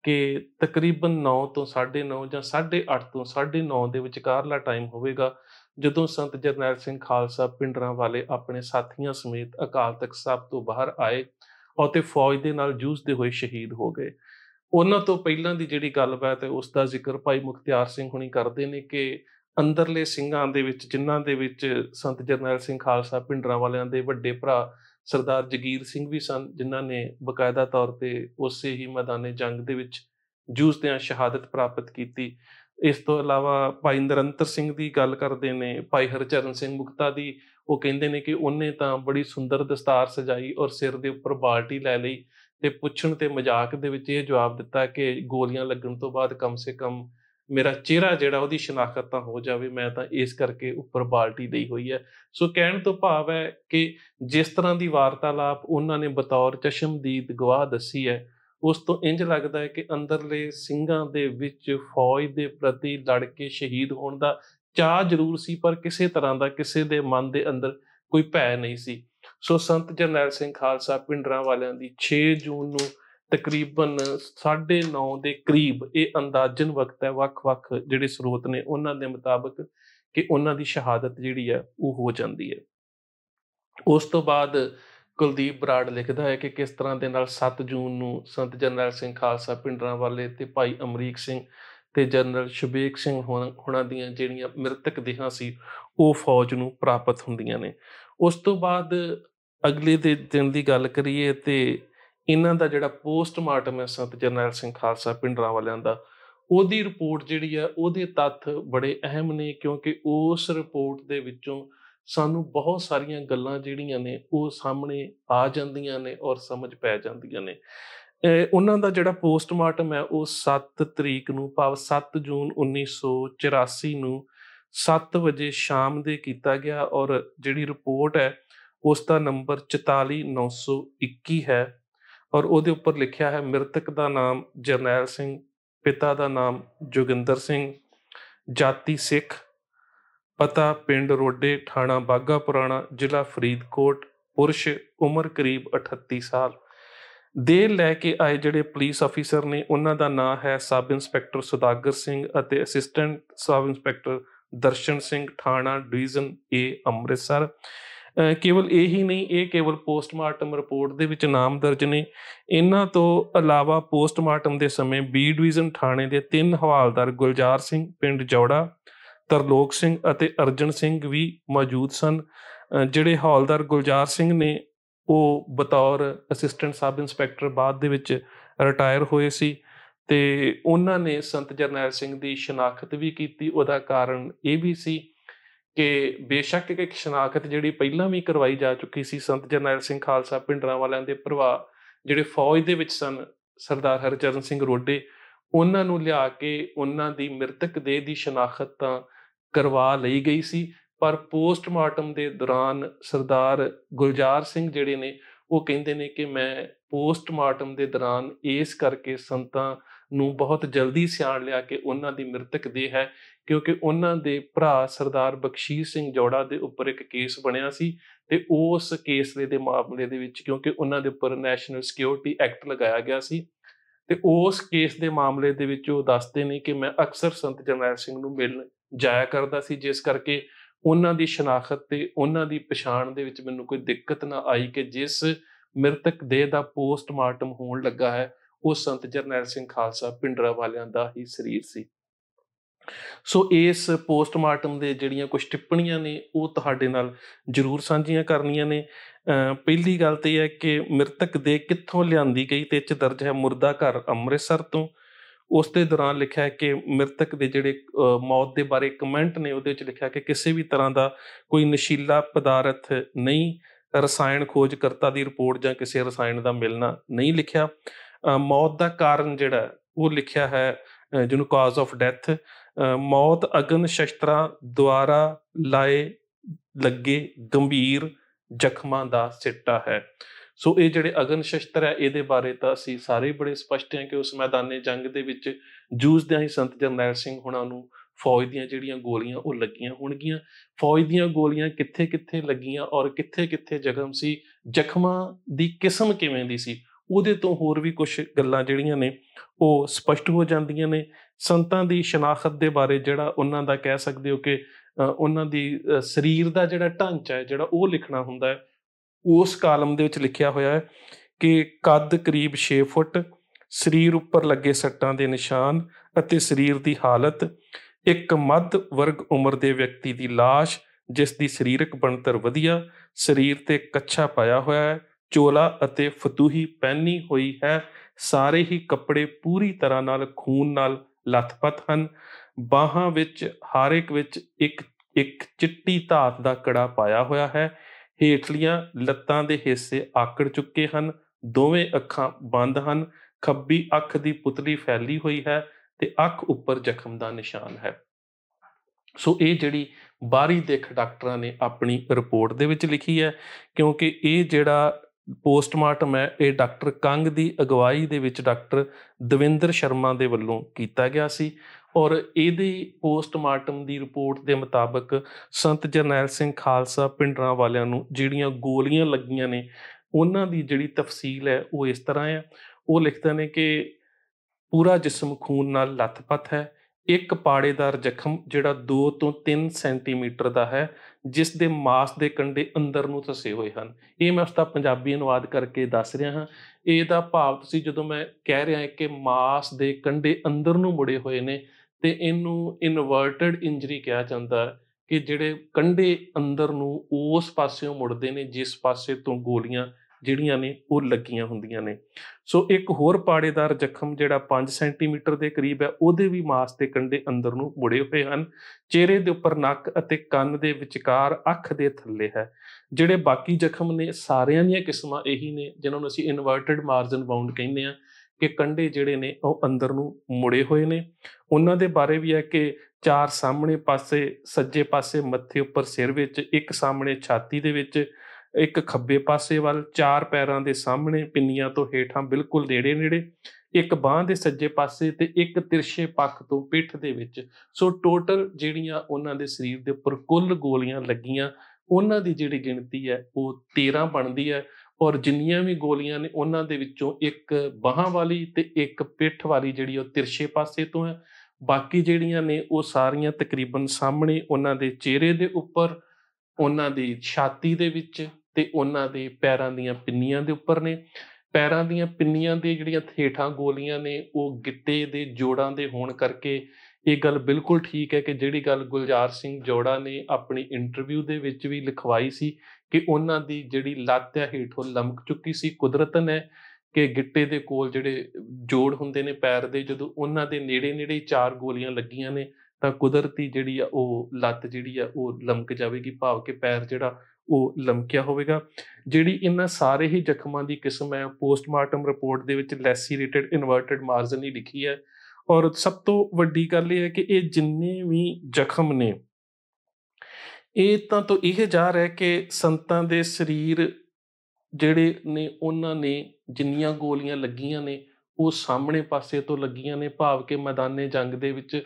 ਕਿ ਤਕਰੀਬਨ 9 ਤੋਂ 9:30 ਜਾਂ 8:30 ਤੋਂ 9:30 ਦੇ ਵਿਚਕਾਰਲਾ ਟਾਈਮ ਹੋਵੇਗਾ ਜਦੋਂ ਸੰਤ ਜਰਨੈਲ ਸਿੰਘ ਖਾਲਸਾ ਪਿੰਡਰਾਂ ਵਾਲੇ ਆਪਣੇ ਸਾਥੀਆਂ ਸਮੇਤ ਅਕਾਲ ਤਖਤ ਸਾਹਿਬ ਤੋਂ ਬਾਹਰ ਆਏ ਅਤੇ ਫੌਜ ਦੇ ਨਾਲ ਜੂਝਦੇ ਹੋਏ ਸ਼ਹੀਦ ਹੋ ਗਏ ਉਹਨਾਂ ਤੋਂ ਪਹਿਲਾਂ ਦੀ ਜਿਹੜੀ ਗੱਲਬਾਤ ਹੈ ਉਸ ਦਾ ਜ਼ਿਕਰ ਭਾਈ ਮੁਖਤਿਆਰ ਸਿੰਘ ਹੁਣੀ ਕਰਦੇ ਨੇ ਕਿ ਅੰਦਰਲੇ ਸਿੰਘਾਂ ਦੇ ਵਿੱਚ ਜਿਨ੍ਹਾਂ ਦੇ ਵਿੱਚ ਸੰਤ ਜਰਨੈਲ ਸਿੰਘ ਖਾਲਸਾ ਪਿੰਡਰਾਂ ਵਾਲਿਆਂ ਦੇ ਵੱਡੇ ਭਰਾ ਸਰਦਾਰ ਜਗੀਰ ਸਿੰਘ ਵੀ ਸਨ ਜਿਨ੍ਹਾਂ ਨੇ ਬਕਾਇਦਾ ਤੌਰ ਤੇ ਉਸੇ ਹੀ ਮੈਦਾਨੇ ਜੰਗ ਦੇ ਵਿੱਚ ਜੂਝਦਿਆਂ ਸ਼ਹਾਦਤ ਪ੍ਰਾਪਤ ਕੀਤੀ ਇਸ ਤੋਂ ਇਲਾਵਾ ਭਾਈ ਨਰਿੰਦਰ ਸਿੰਘ ਦੀ ਗੱਲ ਕਰਦੇ ਨੇ ਭਾਈ ਹਰਚਰਨ ਸਿੰਘ ਮੁਕਤਾ ਦੀ ਉਹ ਕਹਿੰਦੇ ਨੇ ਕਿ ਉਹਨੇ ਤਾਂ ਬੜੀ ਸੁੰਦਰ ਦਸਤਾਰ ਸਜਾਈ ਔਰ ਸਿਰ ਦੇ ਉੱਪਰ ਬਾਲਟੀ ਲੈ ਲਈ ਤੇ ਪੁੱਛਣ ਤੇ ਮਜ਼ਾਕ ਦੇ ਵਿੱਚ ਇਹ ਜਵਾਬ ਦਿੱਤਾ ਕਿ ਗੋਲੀਆਂ ਲੱਗਣ ਤੋਂ ਬਾਅਦ ਕਮ ਸੇ ਕਮ ਮੇਰਾ ਚਿਹਰਾ ਜਿਹੜਾ ਉਹਦੀ ਸ਼ਨਾਖਤ ਤਾਂ ਹੋ ਜਾਵੇ ਮੈਂ ਤਾਂ ਇਸ ਕਰਕੇ ਉੱਪਰ ਬਾਲਟੀ ਦੇਈ ਹੋਈ ਹੈ ਸੋ ਕਹਿਣ ਤੋਂ ਭਾਵ ਹੈ ਕਿ ਜਿਸ ਤਰ੍ਹਾਂ ਦੀ ਵਾਰਤਾਲਾਪ ਉਹਨਾਂ ਨੇ ਬਤੌਰ ਚਸ਼ਮਦੀਦ ਗਵਾਹ ਦੱਸੀ ਹੈ ਉਸ ਤੋਂ ਇੰਜ ਲੱਗਦਾ ਹੈ ਕਿ ਅੰਦਰਲੇ ਸਿੰਘਾਂ ਦੇ ਵਿੱਚ ਫੌਜ ਦੇ ਪ੍ਰਤੀ ਲੜ ਕੇ ਸ਼ਹੀਦ ਹੋਣ ਦਾ ਚਾਹ ਜ਼ਰੂਰ ਸੀ ਪਰ ਕਿਸੇ ਤਰ੍ਹਾਂ ਦਾ ਕਿਸੇ ਦੇ ਮਨ ਦੇ ਅੰਦਰ ਕੋਈ ਭੈ ਨਹੀਂ ਸੀ ਸੋ ਸੰਤ ਜਰਨੈਲ ਸਿੰਘ ਖਾਲਸਾ ਪਿੰਡਰਾਂ ਵਾਲਿਆਂ ਦੀ 6 ਜੂਨ ਨੂੰ ਤਕਰੀਬਨ 9:30 ਦੇ ਕਰੀਬ ਇਹ ਅੰਦਾਜ਼ਨ ਵਕਤ ਹੈ ਵੱਖ-ਵੱਖ ਜਿਹੜੇ ਸਰੋਤ ਨੇ ਉਹਨਾਂ ਦੇ ਮੁਤਾਬਕ ਕਿ ਉਹਨਾਂ ਦੀ ਸ਼ਹਾਦਤ ਜਿਹੜੀ ਹੈ ਉਹ ਹੋ ਜਾਂਦੀ ਹੈ ਉਸ ਤੋਂ ਬਾਅਦ ਕੁਲਦੀਪ ਬਰਾੜ ਲਿਖਦਾ ਹੈ ਕਿ ਕਿਸ ਤਰ੍ਹਾਂ ਦੇ ਨਾਲ 7 ਜੂਨ ਨੂੰ ਸੰਤ ਜਨਰਲ ਸਿੰਘ ਖਾਲਸਾ ਪਿੰਡਰਾਂ ਵਾਲੇ ਤੇ ਭਾਈ ਅਮਰੀਕ ਸਿੰਘ ਤੇ ਜਨਰਲ ਸ਼ਬੀਕ ਸਿੰਘ ਹੁਣਾਂ ਦੀਆਂ ਜਿਹੜੀਆਂ ਮ੍ਰਿਤਕ ਦੇਹਾਂ ਸੀ ਉਹ ਫੌਜ ਨੂੰ ਪ੍ਰਾਪਤ ਹੁੰਦੀਆਂ ਨੇ ਉਸ ਤੋਂ ਬਾਅਦ ਅਗਲੇ ਦਿਨ ਦੀ ਗੱਲ ਕਰੀਏ ਤੇ ਇਹਨਾਂ ਦਾ ਜਿਹੜਾ ਪੋਸਟਮਾਰਟਮ ਹੈ ਸਤ ਜਰਨੈਲ ਸਿੰਘ ਖਾਲਸਾ ਪਿੰਡਰਾ ਵਾਲਿਆਂ ਦਾ ਉਹਦੀ ਰਿਪੋਰਟ ਜਿਹੜੀ ਆ ਉਹਦੇ ਤੱਥ ਬੜੇ ਅਹਿਮ ਨੇ ਕਿਉਂਕਿ ਉਸ ਰਿਪੋਰਟ ਦੇ ਵਿੱਚੋਂ ਸਾਨੂੰ ਬਹੁਤ ਸਾਰੀਆਂ ਗੱਲਾਂ ਜਿਹੜੀਆਂ ਨੇ ਉਹ ਸਾਹਮਣੇ ਆ ਜਾਂਦੀਆਂ ਨੇ ਔਰ ਸਮਝ ਪੈ ਜਾਂਦੀਆਂ ਨੇ ਉਹਨਾਂ ਦਾ ਜਿਹੜਾ ਪੋਸਟਮਾਰਟਮ ਹੈ ਉਹ 7 ਤਰੀਕ ਨੂੰ ਭਾਵ 7 ਜੂਨ 1984 ਨੂੰ 7 ਵਜੇ ਸ਼ਾਮ ਦੇ ਕੀਤਾ ਗਿਆ ਔਰ ਜਿਹੜੀ ਰਿਪੋਰਟ ਹੈ ਉਸ ਦਾ ਨੰਬਰ 44921 ਹੈ ਔਰ ਉਹਦੇ ਉੱਪਰ ਲਿਖਿਆ ਹੈ ਮ੍ਰਿਤਕ ਦਾ ਨਾਮ ਜਰਨੈਲ ਸਿੰਘ ਪਿਤਾ ਦਾ ਨਾਮ ਜੋਗਿੰਦਰ ਸਿੰਘ ਜਾਤੀ ਸਿੱਖ ਪਤਾ ਪਿੰਡ ਰੋਡੇ ਥਾਣਾ ਬਾਗਾ ਪੁਰਾਣਾ ਜ਼ਿਲ੍ਹਾ ਫਰੀਦਕੋਟ ਪੁਰਸ਼ ਉਮਰ ਕਰੀਬ 38 ਸਾਲ ਦੇ ਲੈ ਕੇ ਆਏ ਜਿਹੜੇ ਪੁਲਿਸ ਅਫੀਸਰ ਨੇ ਉਹਨਾਂ ਦਾ ਨਾਮ ਹੈ ਸਬ ਇੰਸਪੈਕਟਰ ਸੁਦਾਗਰ ਸਿੰਘ ਅਤੇ assistant sub inspector Darshan Singh ਥਾਣਾ ਡਿਵੀਜ਼ਨ ਏ ਅੰਮ੍ਰਿਤਸਰ ਕੇਵਲ ਇਹ ਹੀ ਨਹੀਂ ਇਹ ਕੇਵਲ ਪੋਸਟਮਾਰਟਮ ਰਿਪੋਰਟ ਦੇ ਵਿੱਚ ਨਾਮ ਦਰਜ ਨੇ ਇਹਨਾਂ ਤੋਂ ਇਲਾਵਾ ਪੋਸਟਮਾਰਟਮ ਦੇ ਸਮੇਂ ਬੀ ਡਿਵੀਜ਼ਨ ਥਾਣੇ ਦੇ ਤਿੰਨ ਹਵਾਲਦਾਰ ਗੁਲਜ਼ਾਰ ਸਿੰਘ ਪਿੰਡ ਜੌੜਾ ਤਰਲੋਕ ਸਿੰਘ ਅਤੇ ਅਰਜਨ ਸਿੰਘ ਵੀ ਮੌਜੂਦ ਸਨ ਜਿਹੜੇ ਹਵਾਲਦਾਰ ਗੁਲਜ਼ਾਰ ਸਿੰਘ ਨੇ ਉਹ ਬਤੌਰ ਅਸਿਸਟੈਂਟ ਸਬ ਇੰਸਪੈਕਟਰ ਬਾਅਦ ਦੇ ਵਿੱਚ ਰਿਟਾਇਰ ਹੋਏ ਸੀ ਤੇ ਉਹਨਾਂ ਨੇ ਸੰਤ ਜਰਨੈਲ ਸਿੰਘ ਦੀ ਸ਼ਨਾਖਤ ਵੀ ਕੀਤੀ ਉਹਦਾ ਕਾਰਨ ਇਹ ਵੀ ਸੀ ਕਿ ਬੇਸ਼ੱਕ ਕਿ ਸ਼ਨਾਖਤ ਜਿਹੜੀ ਪਹਿਲਾਂ ਵੀ ਕਰਵਾਈ ਜਾ ਚੁੱਕੀ ਸੀ ਸੰਤ ਜਰਨੈਲ ਸਿੰਘ ਖਾਲਸਾ ਪਿੰਡਰਾਂ ਵਾਲਿਆਂ ਦੇ ਭਰਾ ਜਿਹੜੇ ਫੌਜ ਦੇ ਵਿੱਚ ਸਨ ਸਰਦਾਰ ਹਰਚਰਨ ਸਿੰਘ ਰੋਡੇ ਉਹਨਾਂ ਨੂੰ ਲਿਆ ਕੇ ਉਹਨਾਂ ਦੀ ਮ੍ਰਿਤਕ ਦੇਹ ਦੀ ਸ਼ਨਾਖਤ ਤਾਂ ਕਰਵਾ ਲਈ ਗਈ ਸੀ ਪਰ ਪੋਸਟਮਾਰਟਮ ਦੇ ਦੌਰਾਨ ਸਰਦਾਰ ਗੁਲਜ਼ਾਰ ਸਿੰਘ ਜਿਹੜੇ ਨੇ ਉਹ ਕਹਿੰਦੇ ਨੇ ਕਿ ਮੈਂ ਪੋਸਟਮਾਰਟਮ ਦੇ ਦੌਰਾਨ ਇਸ ਕਰਕੇ ਸੰਤਾਂ ਨੂੰ ਬਹੁਤ ਜਲਦੀ ਸਿਆਣ ਲਿਆ ਕਿ ਉਹਨਾਂ ਦੀ ਮ੍ਰਿਤਕ ਦੇ ਹੈ ਕਿਉਂਕਿ ਉਹਨਾਂ ਦੇ ਭਰਾ ਸਰਦਾਰ ਬਖਸ਼ੀਰ ਸਿੰਘ ਜੋੜਾ ਦੇ ਉੱਪਰ ਇੱਕ ਕੇਸ ਬਣਿਆ ਸੀ ਤੇ ਉਸ ਕੇਸ ਦੇ ਮਾਮਲੇ ਦੇ ਵਿੱਚ ਕਿਉਂਕਿ ਉਹਨਾਂ ਦੇ ਉੱਪਰ ਨੈਸ਼ਨਲ ਸਿਕਿਉਰਿਟੀ ਐਕਟ ਲਗਾਇਆ ਗਿਆ ਸੀ ਤੇ ਉਸ ਕੇਸ ਦੇ ਮਾਮਲੇ ਦੇ ਵਿੱਚ ਉਹ ਦੱਸਦੇ ਨੇ ਕਿ ਮੈਂ ਅਕਸਰ ਸੰਤ ਜਰਨੈਲ ਸਿੰਘ ਨੂੰ ਮਿਲਣ ਜਾਇਆ ਕਰਦਾ ਸੀ ਜਿਸ ਕਰਕੇ ਉਹਨਾਂ ਦੀ ਸ਼ਨਾਖਤ ਤੇ ਉਹਨਾਂ ਦੀ ਪਛਾਣ ਦੇ ਵਿੱਚ ਮੈਨੂੰ ਕੋਈ ਦਿੱਕਤ ਨਾ ਆਈ ਕਿ ਜਿਸ ਮ੍ਰਿਤਕ ਦੇ ਦਾ ਪੋਸਟਮਾਰਟਮ ਹੋਣ ਲੱਗਾ ਹੈ ਉਹ ਸੰਤ ਜਰਨੈਲ ਸਿੰਘ ਖਾਲਸਾ ਪਿੰਡਰਾ ਵਾਲਿਆਂ ਦਾ ਹੀ ਸਰੀਰ ਸੀ ਸੋ ਇਸ ਪੋਸਟਮਾਰਟਮ ਦੇ ਜਿਹੜੀਆਂ ਕੁਝ ਟਿੱਪਣੀਆਂ ਨੇ ਉਹ ਤੁਹਾਡੇ ਨਾਲ ਜ਼ਰੂਰ ਸਾਂਝੀਆਂ ਕਰਨੀਆਂ ਨੇ ਪਹਿਲੀ ਗੱਲ ਤੇ ਹੈ ਕਿ ਮ੍ਰਿਤਕ ਦੇ ਕਿੱਥੋਂ ਲਿਆਂਦੀ ਗਈ ਤੇ ਚ ਦਰਜ ਹੈ ਮੁਰਦਾ ਘਰ ਅੰਮ੍ਰਿਤਸਰ ਤੋਂ ਉਸ ਦੇ ਦੌਰਾਨ ਲਿਖਿਆ ਹੈ ਕਿ ਮ੍ਰਿਤਕ ਦੇ ਜਿਹੜੇ ਮੌਤ ਦੇ ਬਾਰੇ ਕਮੈਂਟ ਨੇ ਉਹਦੇ ਵਿੱਚ ਲਿਖਿਆ ਕਿ ਕਿਸੇ ਵੀ ਤਰ੍ਹਾਂ ਦਾ ਕੋਈ ਨਸ਼ੀਲਾ ਪਦਾਰਥ ਨਹੀਂ ਰਸਾਇਣ ਖੋਜ ਕਰਤਾ ਦੀ ਰਿਪੋਰਟ ਜਾਂ ਕਿਸੇ ਰਸਾਇਣ ਦਾ ਮਿਲਣਾ ਨਹੀਂ ਲਿਖਿਆ ਮੌਤ ਦਾ ਕਾਰਨ ਜਿਹੜਾ ਉਹ ਲਿਖਿਆ ਹੈ ਜਿਹਨੂੰ ਕਾਜ਼ ਆਫ ਡੈਥ ਮੌਤ ਅਗਨ ਸ਼ਸਤਰਾਂ ਦੁਆਰਾ ਲਾਏ ਲੱਗੇ ਗੰਭੀਰ ਜ਼ਖਮਾਂ ਦਾ ਸਿੱਟਾ ਹੈ ਸੋ ਇਹ ਜਿਹੜੇ ਅਗਨ ਸ਼ਸਤਰ ਹੈ ਇਹਦੇ ਬਾਰੇ ਤਾਂ ਅਸੀਂ ਸਾਰੇ ਬੜੇ ਸਪਸ਼ਟ ਹਾਂ ਕਿ ਉਸ ਮੈਦਾਨੇ ਜੰਗ ਦੇ ਵਿੱਚ ਜੂਝਦਿਆਂ ਹੀ ਸੰਤ ਜਰਨੈਲ ਸਿੰਘ ਹੁਣਾਂ ਨੂੰ ਫੌਜ ਦੀਆਂ ਜਿਹੜੀਆਂ ਗੋਲੀਆਂ ਉਹ ਲੱਗੀਆਂ ਹੋਣਗੀਆਂ ਫੌਜ ਦੀਆਂ ਗੋਲੀਆਂ ਕਿੱਥੇ-ਕਿੱਥੇ ਲੱਗੀਆਂ ਔਰ ਕਿੱਥੇ-ਕਿੱਥੇ ਜ਼ਖਮ ਸੀ ਜ਼ਖਮਾਂ ਦੀ ਕਿਸਮ ਕਿਵੇਂ ਦੀ ਸੀ ਉਹਦੇ ਤੋਂ ਹੋਰ ਵੀ ਕੁਝ ਗੱਲਾਂ ਜਿਹੜੀਆਂ ਨੇ ਉਹ ਸਪਸ਼ਟ ਹੋ ਜਾਂਦੀਆਂ ਨੇ ਸੰਤਾਂ ਦੀ ਸ਼ਨਾਖਤ ਦੇ ਬਾਰੇ ਜਿਹੜਾ ਉਹਨਾਂ ਦਾ ਕਹਿ ਸਕਦੇ ਹੋ ਕਿ ਉਹਨਾਂ ਦੀ ਸਰੀਰ ਦਾ ਜਿਹੜਾ ਢਾਂਚਾ ਹੈ ਜਿਹੜਾ ਉਹ ਲਿਖਣਾ ਹੁੰਦਾ ਹੈ ਉਸ ਕਾਲਮ ਦੇ ਵਿੱਚ ਲਿਖਿਆ ਹੋਇਆ ਹੈ ਕਿ ਕੱਦ ਕਰੀਬ 6 ਫੁੱਟ ਸਰੀਰ ਉੱਪਰ ਲੱਗੇ ਸੱਟਾਂ ਦੇ ਨਿਸ਼ਾਨ ਅਤੇ ਸਰੀਰ ਦੀ ਹਾਲਤ ਇੱਕ ਮੱਧ ਵਰਗ ਉਮਰ ਦੇ ਵਿਅਕਤੀ ਦੀ ਲਾਸ਼ ਜਿਸ ਦੀ ਸਰੀਰਕ ਬਣਤਰ ਵਧੀਆ ਸਰੀਰ ਤੇ ਕੱਛਾ ਪਾਇਆ ਹੋਇਆ ਹੈ ਚੋਲਾ ਅਤੇ ਫਤੂਹੀ ਪਹਿਨੀ ਹੋਈ ਹੈ ਸਾਰੇ ਹੀ ਕੱਪੜੇ ਪੂਰੀ ਤਰ੍ਹਾਂ ਨਾਲ ਖੂਨ ਨਾਲ ਲਥਪਥ ਹਨ ਬਾਹਾਂ ਵਿੱਚ ਹਰ ਇੱਕ ਵਿੱਚ ਇੱਕ ਇੱਕ ਚਿੱਟੀ ਧਾਤ ਦਾ ਕੜਾ ਪਾਇਆ ਹੋਇਆ ਹੈ ਹੇਠਲੀਆਂ ਲੱਤਾਂ ਦੇ ਹਿੱਸੇ ਆਕੜ ਚੁੱਕੇ ਹਨ ਦੋਵੇਂ ਅੱਖਾਂ ਬੰਦ ਹਨ ਖੱਬੀ ਅੱਖ ਦੀ ਪੁਤਲੀ ਫੈਲੀ ਹੋਈ ਹੈ ਤੇ ਅੱਖ ਉੱਪਰ ਜ਼ਖਮ ਦਾ ਨਿਸ਼ਾਨ ਹੈ ਸੋ ਇਹ ਜਿਹੜੀ ਬਾਹਰੀ ਦੇਖ ਡਾਕਟਰਾਂ ਨੇ ਆਪਣੀ ਰਿਪੋਰਟ ਦੇ ਵਿੱਚ ਲਿਖੀ ਹੈ ਕਿਉਂਕਿ ਇਹ ਜਿਹੜਾ ਪੋਸਟਮਾਰਟਮ ਹੈ ਇਹ ਡਾਕਟਰ ਕੰਗ ਦੀ ਅਗਵਾਈ ਦੇ ਵਿੱਚ ਡਾਕਟਰ ਦਵਿੰਦਰ ਸ਼ਰਮਾ ਦੇ ਵੱਲੋਂ ਕੀਤਾ ਗਿਆ ਸੀ ਔਰ ਇਹਦੀ ਪੋਸਟਮਾਰਟਮ ਦੀ ਰਿਪੋਰਟ ਦੇ ਮੁਤਾਬਕ ਸੰਤ ਜਰਨੈਲ ਸਿੰਘ ਖਾਲਸਾ ਪਿੰਡਰਾਂ ਵਾਲਿਆਂ ਨੂੰ ਜਿਹੜੀਆਂ ਗੋਲੀਆਂ ਲੱਗੀਆਂ ਨੇ ਉਹਨਾਂ ਦੀ ਜਿਹੜੀ ਤਫਸੀਲ ਹੈ ਉਹ ਇਸ ਤਰ੍ਹਾਂ ਹੈ ਉਹ ਲਿਖਦੇ ਨੇ ਕਿ ਪੂਰਾ ਜਿਸਮ ਖੂਨ ਨਾਲ ਲੱਥਪੱਥ ਹੈ ਇੱਕ ਪਾੜੇਦਾਰ ਜ਼ਖਮ ਜਿਹੜਾ 2 ਤੋਂ 3 ਸੈਂਟੀਮੀਟਰ ਦਾ ਹੈ ਜਿਸ ਦੇ ਮਾਸ ਦੇ ਕੰਡੇ ਅੰਦਰ ਨੂੰ ਤਸੇ ਹੋਏ ਹਨ ਇਹ ਮੈਂ ਉਸ ਦਾ ਪੰਜਾਬੀ ਅਨੁਵਾਦ ਕਰਕੇ ਦੱਸ ਰਿਹਾ ਹਾਂ ਇਹ ਦਾ ਭਾਵ ਤੁਸੀਂ ਜਦੋਂ ਮੈਂ ਕਹਿ ਰਿਹਾ ਕਿ ਮਾਸ ਦੇ ਕੰਡੇ ਅੰਦਰ ਨੂੰ ਮੁੜੇ ਹੋਏ ਨੇ ਤੇ ਇਹਨੂੰ ਇਨਵਰਟਡ ਇੰਜਰੀ ਕਿਹਾ ਜਾਂਦਾ ਹੈ ਕਿ ਜਿਹੜੇ ਕੰਡੇ ਅੰਦਰ ਨੂੰ ਉਸ ਪਾਸਿਓਂ ਮੁੜਦੇ ਨੇ ਜਿਸ ਪਾਸੇ ਤੋਂ ਗੋਲੀਆਂ ਜਿਹੜੀਆਂ ਨੇ ਉਹ ਲੱਗੀਆਂ ਹੁੰਦੀਆਂ ਨੇ ਸੋ ਇੱਕ ਹੋਰ ਪਾੜੇਦਾਰ ਜ਼ਖਮ ਜਿਹੜਾ 5 ਸੈਂਟੀਮੀਟਰ ਦੇ ਕਰੀਬ ਹੈ ਉਹਦੇ ਵੀ ਮਾਸ ਦੇ ਕੰਡੇ ਅੰਦਰ ਨੂੰ ਮੁੜੇ ਹੋਏ ਹਨ ਚਿਹਰੇ ਦੇ ਉੱਪਰ ਨੱਕ ਅਤੇ ਕੰਨ ਦੇ ਵਿਚਕਾਰ ਅੱਖ ਦੇ ਥੱਲੇ ਹੈ ਜਿਹੜੇ ਬਾਕੀ ਜ਼ਖਮ ਨੇ ਸਾਰਿਆਂ ਦੀਆਂ ਕਿਸਮਾਂ ਇਹੀ ਨੇ ਜਿਨ੍ਹਾਂ ਨੂੰ ਅਸੀਂ ਇਨਵਰਟਡ ਮਾਰਜਨ ਬਾਉਂਡ ਕਹਿੰਦੇ ਆ ਕਿ ਕੰਡੇ ਜਿਹੜੇ ਨੇ ਉਹ ਅੰਦਰ ਨੂੰ ਮੁੜੇ ਹੋਏ ਨੇ ਉਹਨਾਂ ਦੇ ਬਾਰੇ ਵੀ ਹੈ ਕਿ ਚਾਰ ਸਾਹਮਣੇ ਪਾਸੇ ਸੱਜੇ ਪਾਸੇ ਮੱਥੇ ਉੱਪਰ ਸਿਰ ਵਿੱਚ ਇੱਕ ਸਾਹਮਣੇ ਛਾਤੀ ਦੇ ਵਿੱਚ ਇੱਕ ਖੱਬੇ ਪਾਸੇ ਵੱਲ ਚਾਰ ਪੈਰਾਂ ਦੇ ਸਾਹਮਣੇ ਪਿੰਨੀਆਂ ਤੋਂ ਹੇਠਾਂ ਬਿਲਕੁਲ ਨੇੜੇ ਨੇੜੇ ਇੱਕ ਬਾਹ ਦੇ ਸੱਜੇ ਪਾਸੇ ਤੇ ਇੱਕ ਤਿਰਛੇ ਪੱਖ ਤੋਂ ਪਿੱਠ ਦੇ ਵਿੱਚ ਸੋ ਟੋਟਲ ਜਿਹੜੀਆਂ ਉਹਨਾਂ ਦੇ ਸਰੀਰ ਦੇ ਉੱਪਰ ਕੁੱਲ ਗੋਲੀਆਂ ਲੱਗੀਆਂ ਉਹਨਾਂ ਦੀ ਜਿਹੜੀ ਗਿਣਤੀ ਹੈ ਉਹ 13 ਬਣਦੀ ਹੈ ਔਰ ਜਿੰਨੀਆਂ ਵੀ ਗੋਲੀਆਂ ਨੇ ਉਹਨਾਂ ਦੇ ਵਿੱਚੋਂ ਇੱਕ ਬਾਹਾਂ ਵਾਲੀ ਤੇ ਇੱਕ ਪਿੱਠ ਵਾਲੀ ਜਿਹੜੀ ਉਹ ਤਿਰਛੇ ਪਾਸੇ ਤੋਂ ਹੈ ਬਾਕੀ ਜਿਹੜੀਆਂ ਨੇ ਉਹ ਸਾਰੀਆਂ ਤਕਰੀਬਨ ਸਾਹਮਣੇ ਉਹਨਾਂ ਦੇ ਚਿਹਰੇ ਦੇ ਉੱਪਰ ਉਹਨਾਂ ਦੀ ਛਾਤੀ ਦੇ ਵਿੱਚ ਤੇ ਉਹਨਾਂ ਦੇ ਪੈਰਾਂ ਦੀਆਂ ਪਿੰਨੀਆਂ ਦੇ ਉੱਪਰ ਨੇ ਪੈਰਾਂ ਦੀਆਂ ਪਿੰਨੀਆਂ ਦੇ ਜਿਹੜੀਆਂ ਥੇਠਾਂ ਗੋਲੀਆਂ ਨੇ ਉਹ ਗਿੱਟੇ ਦੇ ਜੋੜਾਂ ਦੇ ਹੋਣ ਕਰਕੇ ਇਹ ਗੱਲ ਬਿਲਕੁਲ ਠੀਕ ਹੈ ਕਿ ਜਿਹੜੀ ਗੱਲ ਗੁਲਜ਼ਾਰ ਸਿੰਘ ਜੋੜਾ ਨੇ ਆਪਣੀ ਇੰਟਰਵਿਊ ਦੇ ਵਿੱਚ ਵੀ ਲਿਖਵਾਈ ਸੀ ਕਿ ਉਹਨਾਂ ਦੀ ਜਿਹੜੀ ਲੱਤ ਹੈ ਹੇਠੋਂ ਲੰਮਕ ਚੁੱਕੀ ਸੀ ਕੁਦਰਤਨ ਹੈ ਕਿ ਗਿੱਟੇ ਦੇ ਕੋਲ ਜਿਹੜੇ ਜੋੜ ਹੁੰਦੇ ਨੇ ਪੈਰ ਦੇ ਜਦੋਂ ਉਹਨਾਂ ਦੇ ਨੇੜੇ-ਨੇੜੇ ਚਾਰ ਗੋਲੀਆਂ ਲੱਗੀਆਂ ਨੇ ਤਾਂ ਕੁਦਰਤੀ ਜਿਹੜੀ ਆ ਉਹ ਲੱਤ ਜਿਹੜੀ ਆ ਉਹ ਲੰਮਕ ਜਾਵੇਗੀ ਭਾਵ ਕਿ ਪੈਰ ਜਿਹੜਾ ਉਹ ਲਮਕਿਆ ਹੋਵੇਗਾ ਜਿਹੜੀ ਇਹਨਾਂ ਸਾਰੇ ਹੀ ਜ਼ਖਮਾਂ ਦੀ ਕਿਸਮ ਹੈ ਪੋਸਟਮਾਰਟਮ ਰਿਪੋਰਟ ਦੇ ਵਿੱਚ ਲੈਸੀਰੇਟਡ ਇਨਵਰਟਡ ਮਾਰਜਨ ਹੀ ਲਿਖੀ ਹੈ ਔਰ ਸਭ ਤੋਂ ਵੱਡੀ ਗੱਲ ਇਹ ਹੈ ਕਿ ਇਹ ਜਿੰਨੇ ਵੀ ਜ਼ਖਮ ਨੇ ਇਹ ਤਾਂ ਤੋਂ ਇਹ ਜਾ ਰਿਹਾ ਕਿ ਸੰਤਾਂ ਦੇ ਸਰੀਰ ਜਿਹੜੇ ਨੇ ਉਹਨਾਂ ਨੇ ਜਿੰਨੀਆਂ ਗੋਲੀਆਂ ਲੱਗੀਆਂ ਨੇ ਉਹ ਸਾਹਮਣੇ ਪਾਸੇ ਤੋਂ ਲੱਗੀਆਂ ਨੇ ਭਾਵ ਕਿ ਮੈਦਾਨੇ ਜੰਗ ਦੇ ਵਿੱਚ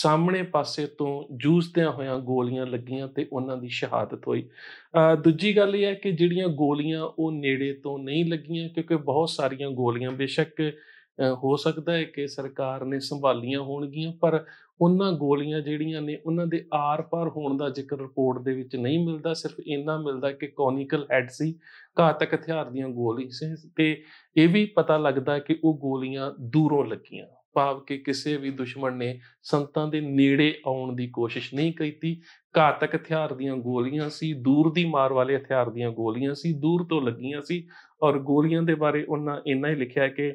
ਸਾਹਮਣੇ ਪਾਸੇ ਤੋਂ ਜੂਝਦਿਆਂ ਹੋਇਆਂ ਗੋਲੀਆਂ ਲੱਗੀਆਂ ਤੇ ਉਹਨਾਂ ਦੀ ਸ਼ਹਾਦਤ ਹੋਈ ਦੂਜੀ ਗੱਲ ਇਹ ਹੈ ਕਿ ਜਿਹੜੀਆਂ ਗੋਲੀਆਂ ਉਹ ਨੇੜੇ ਤੋਂ ਨਹੀਂ ਲੱਗੀਆਂ ਕਿਉਂਕਿ ਬਹੁਤ ਸਾਰੀਆਂ ਗੋਲੀਆਂ ਬੇਸ਼ੱਕ ਹੋ ਸਕਦਾ ਹੈ ਕਿ ਸਰਕਾਰ ਨੇ ਸੰਭਾਲੀਆਂ ਹੋਣਗੀਆਂ ਪਰ ਉਹਨਾਂ ਗੋਲੀਆਂ ਜਿਹੜੀਆਂ ਨੇ ਉਹਨਾਂ ਦੇ ਆਰ-ਪਾਰ ਹੋਣ ਦਾ ਜ਼ਿਕਰ ਰਿਪੋਰਟ ਦੇ ਵਿੱਚ ਨਹੀਂ ਮਿਲਦਾ ਸਿਰਫ ਇੰਨਾ ਮਿਲਦਾ ਕਿ ਕੋਨਿਕਲ ਹੈਡ ਸੀ ਘਾਤਕ ਹਥਿਆਰ ਦੀਆਂ ਗੋਲੀਆਂ ਸੀ ਤੇ ਇਹ ਵੀ ਪਤਾ ਲੱਗਦਾ ਕਿ ਉਹ ਗੋਲੀਆਂ ਦੂਰੋਂ ਲੱਗੀਆਂ ਭਾਵ ਕਿ ਕਿਸੇ ਵੀ ਦੁਸ਼ਮਣ ਨੇ ਸੰਤਾਂ ਦੇ ਨੇੜੇ ਆਉਣ ਦੀ ਕੋਸ਼ਿਸ਼ ਨਹੀਂ ਕੀਤੀ ਘਾਤਕ ਹਥਿਆਰ ਦੀਆਂ ਗੋਲੀਆਂ ਸੀ ਦੂਰ ਦੀ ਮਾਰ ਵਾਲੇ ਹਥਿਆਰ ਦੀਆਂ ਗੋਲੀਆਂ ਸੀ ਦੂਰ ਤੋਂ ਲੱਗੀਆਂ ਸੀ ਔਰ ਗੋਲੀਆਂ ਦੇ ਬਾਰੇ ਉਹਨਾਂ ਇੰਨਾ ਹੀ ਲਿਖਿਆ ਕਿ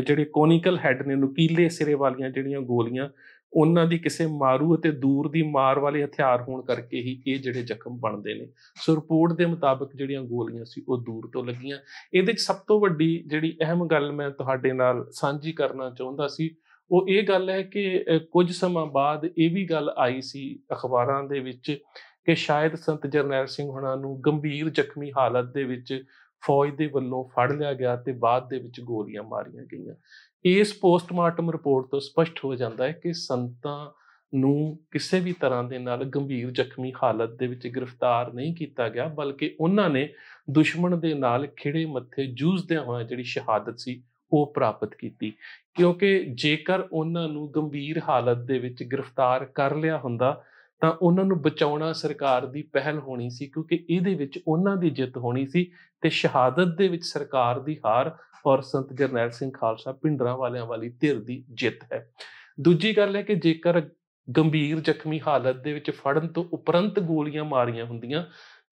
ਜਿਹੜੇ ਕੋਨਿਕਲ ਹੈਡ ਨੇ ਨੁਕੀਲੇ ਸਿਰੇ ਵਾਲੀਆਂ ਜਿਹੜੀਆਂ ਗੋਲੀਆਂ ਉਹਨਾਂ ਦੀ ਕਿਸੇ ਮਾਰੂ ਅਤੇ ਦੂਰ ਦੀ ਮਾਰ ਵਾਲੇ ਹਥਿਆਰ ਹੋਣ ਕਰਕੇ ਹੀ ਇਹ ਜਿਹੜੇ ਜ਼ਖਮ ਬਣਦੇ ਨੇ ਸੋ ਰਿਪੋਰਟ ਦੇ ਮੁਤਾਬਕ ਜਿਹੜੀਆਂ ਗੋਲੀਆਂ ਸੀ ਉਹ ਦੂਰ ਤੋਂ ਲੱਗੀਆਂ ਇਹਦੇ ਵਿੱਚ ਸਭ ਤੋਂ ਵੱਡੀ ਜਿਹੜੀ ਅਹਿਮ ਗੱਲ ਮੈਂ ਤੁਹਾਡੇ ਨਾਲ ਸਾਂਝੀ ਕਰਨਾ ਚਾਹੁੰਦਾ ਸੀ ਉਹ ਇਹ ਗੱਲ ਹੈ ਕਿ ਕੁਝ ਸਮਾਂ ਬਾਅਦ ਇਹ ਵੀ ਗੱਲ ਆਈ ਸੀ ਅਖਬਾਰਾਂ ਦੇ ਵਿੱਚ ਕਿ ਸ਼ਾਇਦ ਸੰਤ ਜਰਨੈਲ ਸਿੰਘ ਹੁਣਾਂ ਨੂੰ ਗੰਭੀਰ ਜ਼ਖਮੀ ਹਾਲਤ ਦੇ ਵਿੱਚ ਫੌਜ ਦੇ ਵੱਲੋਂ ਫੜ ਲਿਆ ਗਿਆ ਤੇ ਬਾਅਦ ਦੇ ਵਿੱਚ ਗੋਲੀਆਂ ਮਾਰੀਆਂ ਗਈਆਂ ਇਸ ਪੋਸਟਮਾਰਟਮ ਰਿਪੋਰਟ ਤੋਂ ਸਪਸ਼ਟ ਹੋ ਜਾਂਦਾ ਹੈ ਕਿ ਸੰਤਾਂ ਨੂੰ ਕਿਸੇ ਵੀ ਤਰ੍ਹਾਂ ਦੇ ਨਾਲ ਗੰਭੀਰ ਜ਼ਖਮੀ ਹਾਲਤ ਦੇ ਵਿੱਚ ਗ੍ਰਿਫਤਾਰ ਨਹੀਂ ਕੀਤਾ ਗਿਆ ਬਲਕਿ ਉਹਨਾਂ ਨੇ ਦੁਸ਼ਮਣ ਦੇ ਨਾਲ ਖਿੜੇ ਮੱਥੇ ਜੂਝਦੇ ਹੋਏ ਜਿਹੜੀ ਸ਼ਹਾਦਤ ਸੀ ਉਹ ਪ੍ਰਾਪਤ ਕੀਤੀ ਕਿਉਂਕਿ ਜੇਕਰ ਉਹਨਾਂ ਨੂੰ ਗੰਭੀਰ ਹਾਲਤ ਦੇ ਵਿੱਚ ਗ੍ਰਿਫਤਾਰ ਕਰ ਲਿਆ ਹੁੰਦਾ ਤਾਂ ਉਹਨਾਂ ਨੂੰ ਬਚਾਉਣਾ ਸਰਕਾਰ ਦੀ ਪਹਿਲ ਹੋਣੀ ਸੀ ਕਿਉਂਕਿ ਇਹਦੇ ਵਿੱਚ ਉਹਨਾਂ ਦੀ ਜਿੱਤ ਹੋਣੀ ਸੀ ਤੇ ਸ਼ਹਾਦਤ ਦੇ ਵਿੱਚ ਸਰਕਾਰ ਦੀ ਹਾਰ ਔਰ ਸੰਤ ਜਰਨੈਲ ਸਿੰਘ ਖਾਲਸਾ ਪਿੰਡਰਾਂ ਵਾਲਿਆਂ ਵਾਲੀ ਧਿਰ ਦੀ ਜਿੱਤ ਹੈ ਦੂਜੀ ਗੱਲ ਹੈ ਕਿ ਜੇਕਰ ਗੰਭੀਰ ਜ਼ਖਮੀ ਹਾਲਤ ਦੇ ਵਿੱਚ ਫੜਨ ਤੋਂ ਉਪਰੰਤ ਗੋਲੀਆਂ ਮਾਰੀਆਂ ਹੁੰਦੀਆਂ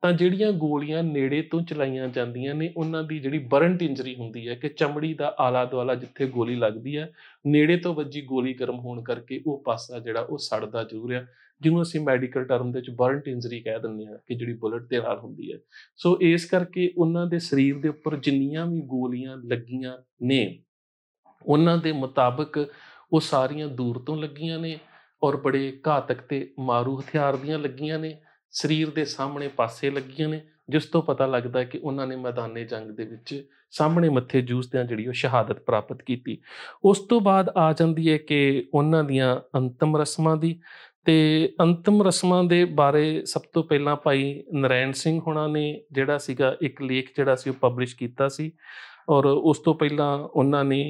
ਤਾਂ ਜਿਹੜੀਆਂ ਗੋਲੀਆਂ ਨੇੜੇ ਤੋਂ ਚਲਾਈਆਂ ਜਾਂਦੀਆਂ ਨੇ ਉਹਨਾਂ ਦੀ ਜਿਹੜੀ ਬਰਨਟ ਇੰਜਰੀ ਹੁੰਦੀ ਹੈ ਕਿ ਚਮੜੀ ਦਾ ਆਲਾ ਦੁਆਲਾ ਜਿੱਥੇ ਗੋਲੀ ਲੱਗਦੀ ਹੈ ਨੇੜੇ ਤੋਂ ਵੱਜੀ ਗੋਲੀ ਗਰਮ ਹੋਣ ਕਰਕੇ ਉਹ ਪਾਸਾ ਜਿਹੜਾ ਉਹ ਸੜਦਾ ਜ਼ਰੂਰ ਹੈ ਜਿਹਨੂੰ ਅਸੀਂ ਮੈਡੀਕਲ ਟਰਮ ਦੇ ਵਿੱਚ ਬਰਨਟ ਇੰਜਰੀ ਕਹਿ ਦਿੰਦੇ ਆ ਕਿ ਜਿਹੜੀ ਬੁਲਟ ਦੇ ਨਾਲ ਹੁੰਦੀ ਹੈ ਸੋ ਇਸ ਕਰਕੇ ਉਹਨਾਂ ਦੇ ਸਰੀਰ ਦੇ ਉੱਪਰ ਜਿੰਨੀਆਂ ਵੀ ਗੋਲੀਆਂ ਲੱਗੀਆਂ ਨੇ ਉਹਨਾਂ ਦੇ ਮੁਤਾਬਕ ਉਹ ਸਾਰੀਆਂ ਦੂਰ ਤੋਂ ਲੱਗੀਆਂ ਨੇ ਔਰ ਬੜੇ ਘਾਤਕ ਤੇ ਮਾਰੂ ਹਥਿਆਰ ਦੀਆਂ ਲੱਗੀਆਂ ਨੇ ਸਰੀਰ ਦੇ ਸਾਹਮਣੇ ਪਾਸੇ ਲੱਗੀਆਂ ਨੇ ਜਿਸ ਤੋਂ ਪਤਾ ਲੱਗਦਾ ਕਿ ਉਹਨਾਂ ਨੇ ਮੈਦਾਨੇ ਜੰਗ ਦੇ ਵਿੱਚ ਸਾਹਮਣੇ ਮੱਥੇ ਜੂਸਦਿਆਂ ਜਿਹੜੀ ਉਹ ਸ਼ਹਾਦਤ ਪ੍ਰਾਪਤ ਕੀਤੀ ਉਸ ਤੋਂ ਬਾਅਦ ਆ ਜਾਂਦੀ ਹੈ ਕਿ ਉਹਨਾਂ ਦੀਆਂ ਅੰਤਮ ਰਸਮਾਂ ਦੀ ਤੇ ਅੰਤਮ ਰਸਮਾਂ ਦੇ ਬਾਰੇ ਸਭ ਤੋਂ ਪਹਿਲਾਂ ਭਾਈ ਨਰੈਣ ਸਿੰਘ ਹੁਣਾਂ ਨੇ ਜਿਹੜਾ ਸੀਗਾ ਇੱਕ ਲੇਖ ਜਿਹੜਾ ਸੀ ਉਹ ਪਬਲਿਸ਼ ਕੀਤਾ ਸੀ ਔਰ ਉਸ ਤੋਂ ਪਹਿਲਾਂ ਉਹਨਾਂ ਨੇ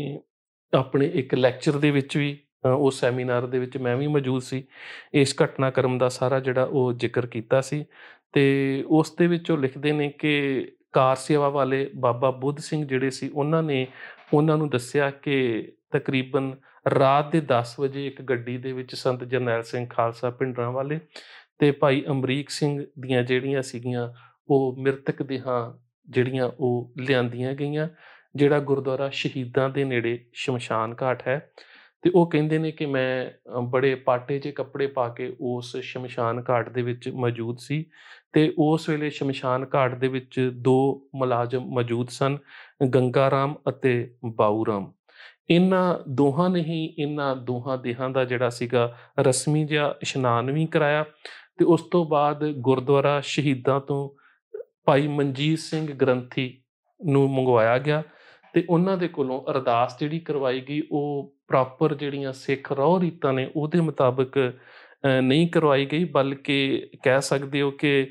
ਆਪਣੇ ਇੱਕ ਲੈਕਚਰ ਦੇ ਵਿੱਚ ਵੀ ਉਹ ਸੈਮੀਨਾਰ ਦੇ ਵਿੱਚ ਮੈਂ ਵੀ ਮੌਜੂਦ ਸੀ ਇਸ ਘਟਨਾਕ੍ਰਮ ਦਾ ਸਾਰਾ ਜਿਹੜਾ ਉਹ ਜ਼ਿਕਰ ਕੀਤਾ ਸੀ ਤੇ ਉਸ ਦੇ ਵਿੱਚ ਉਹ ਲਿਖਦੇ ਨੇ ਕਿ ਕਾਰ ਸੇਵਾ ਵਾਲੇ ਬਾਬਾ ਬੁੱਧ ਸਿੰਘ ਜਿਹੜੇ ਸੀ ਉਹਨਾਂ ਨੇ ਉਹਨਾਂ ਨੂੰ ਦੱਸਿਆ ਕਿ ਤਕਰੀਬਨ ਰਾਤ ਦੇ 10 ਵਜੇ ਇੱਕ ਗੱਡੀ ਦੇ ਵਿੱਚ ਸੰਤ ਜਰਨੈਲ ਸਿੰਘ ਖਾਲਸਾ ਪਿੰਡਰਾਂ ਵਾਲੇ ਤੇ ਭਾਈ ਅਮਰੀਕ ਸਿੰਘ ਦੀਆਂ ਜਿਹੜੀਆਂ ਸੀਗੀਆਂ ਉਹ ਮ੍ਰਿਤਕ ਦੇਹਾਂ ਜਿਹੜੀਆਂ ਉਹ ਲਿਆਂਦੀਆਂ ਗਈਆਂ ਜਿਹੜਾ ਗੁਰਦੁਆਰਾ ਸ਼ਹੀਦਾਂ ਦੇ ਨੇੜੇ ਸ਼ਮਸ਼ਾਨ ਘਾਟ ਹੈ ਤੇ ਉਹ ਕਹਿੰਦੇ ਨੇ ਕਿ ਮੈਂ ਬੜੇ ਪਾਟੇ ਜੇ ਕੱਪੜੇ ਪਾ ਕੇ ਉਸ ਸ਼ਮਸ਼ਾਨ ਘਾਟ ਦੇ ਵਿੱਚ ਮੌਜੂਦ ਸੀ ਤੇ ਉਸ ਵੇਲੇ ਸ਼ਮਸ਼ਾਨ ਘਾਟ ਦੇ ਵਿੱਚ ਦੋ ਮੁਲਾਜ਼ਮ ਮੌਜੂਦ ਸਨ ਗੰਗਾਰਾਮ ਅਤੇ ਬਾਉਰਾਮ ਇਹਨਾਂ ਦੋਹਾਂ ਨੇ ਹੀ ਇਹਨਾਂ ਦੋਹਾਂ ਦੇਹਾਂ ਦਾ ਜਿਹੜਾ ਸੀਗਾ ਰਸਮੀ ਜਿਹਾ ਇਸ਼ਨਾਨ ਵੀ ਕਰਾਇਆ ਤੇ ਉਸ ਤੋਂ ਬਾਅਦ ਗੁਰਦੁਆਰਾ ਸ਼ਹੀਦਾਂ ਤੋਂ ਭਾਈ ਮਨਜੀਤ ਸਿੰਘ ਗ੍ਰੰਥੀ ਨੂੰ ਮੰਗਵਾਇਆ ਗਿਆ ਤੇ ਉਹਨਾਂ ਦੇ ਕੋਲੋਂ ਅਰਦਾਸ ਜਿਹੜੀ ਕਰਵਾਈ ਗਈ ਉਹ ਪ੍ਰੋਪਰ ਜਿਹੜੀਆਂ ਸਿੱਖ ਰੋ ਰੀਤਾਂ ਨੇ ਉਹਦੇ ਮੁਤਾਬਕ ਨਹੀਂ ਕਰਵਾਈ ਗਈ ਬਲਕਿ ਕਹਿ ਸਕਦੇ ਹੋ ਕਿ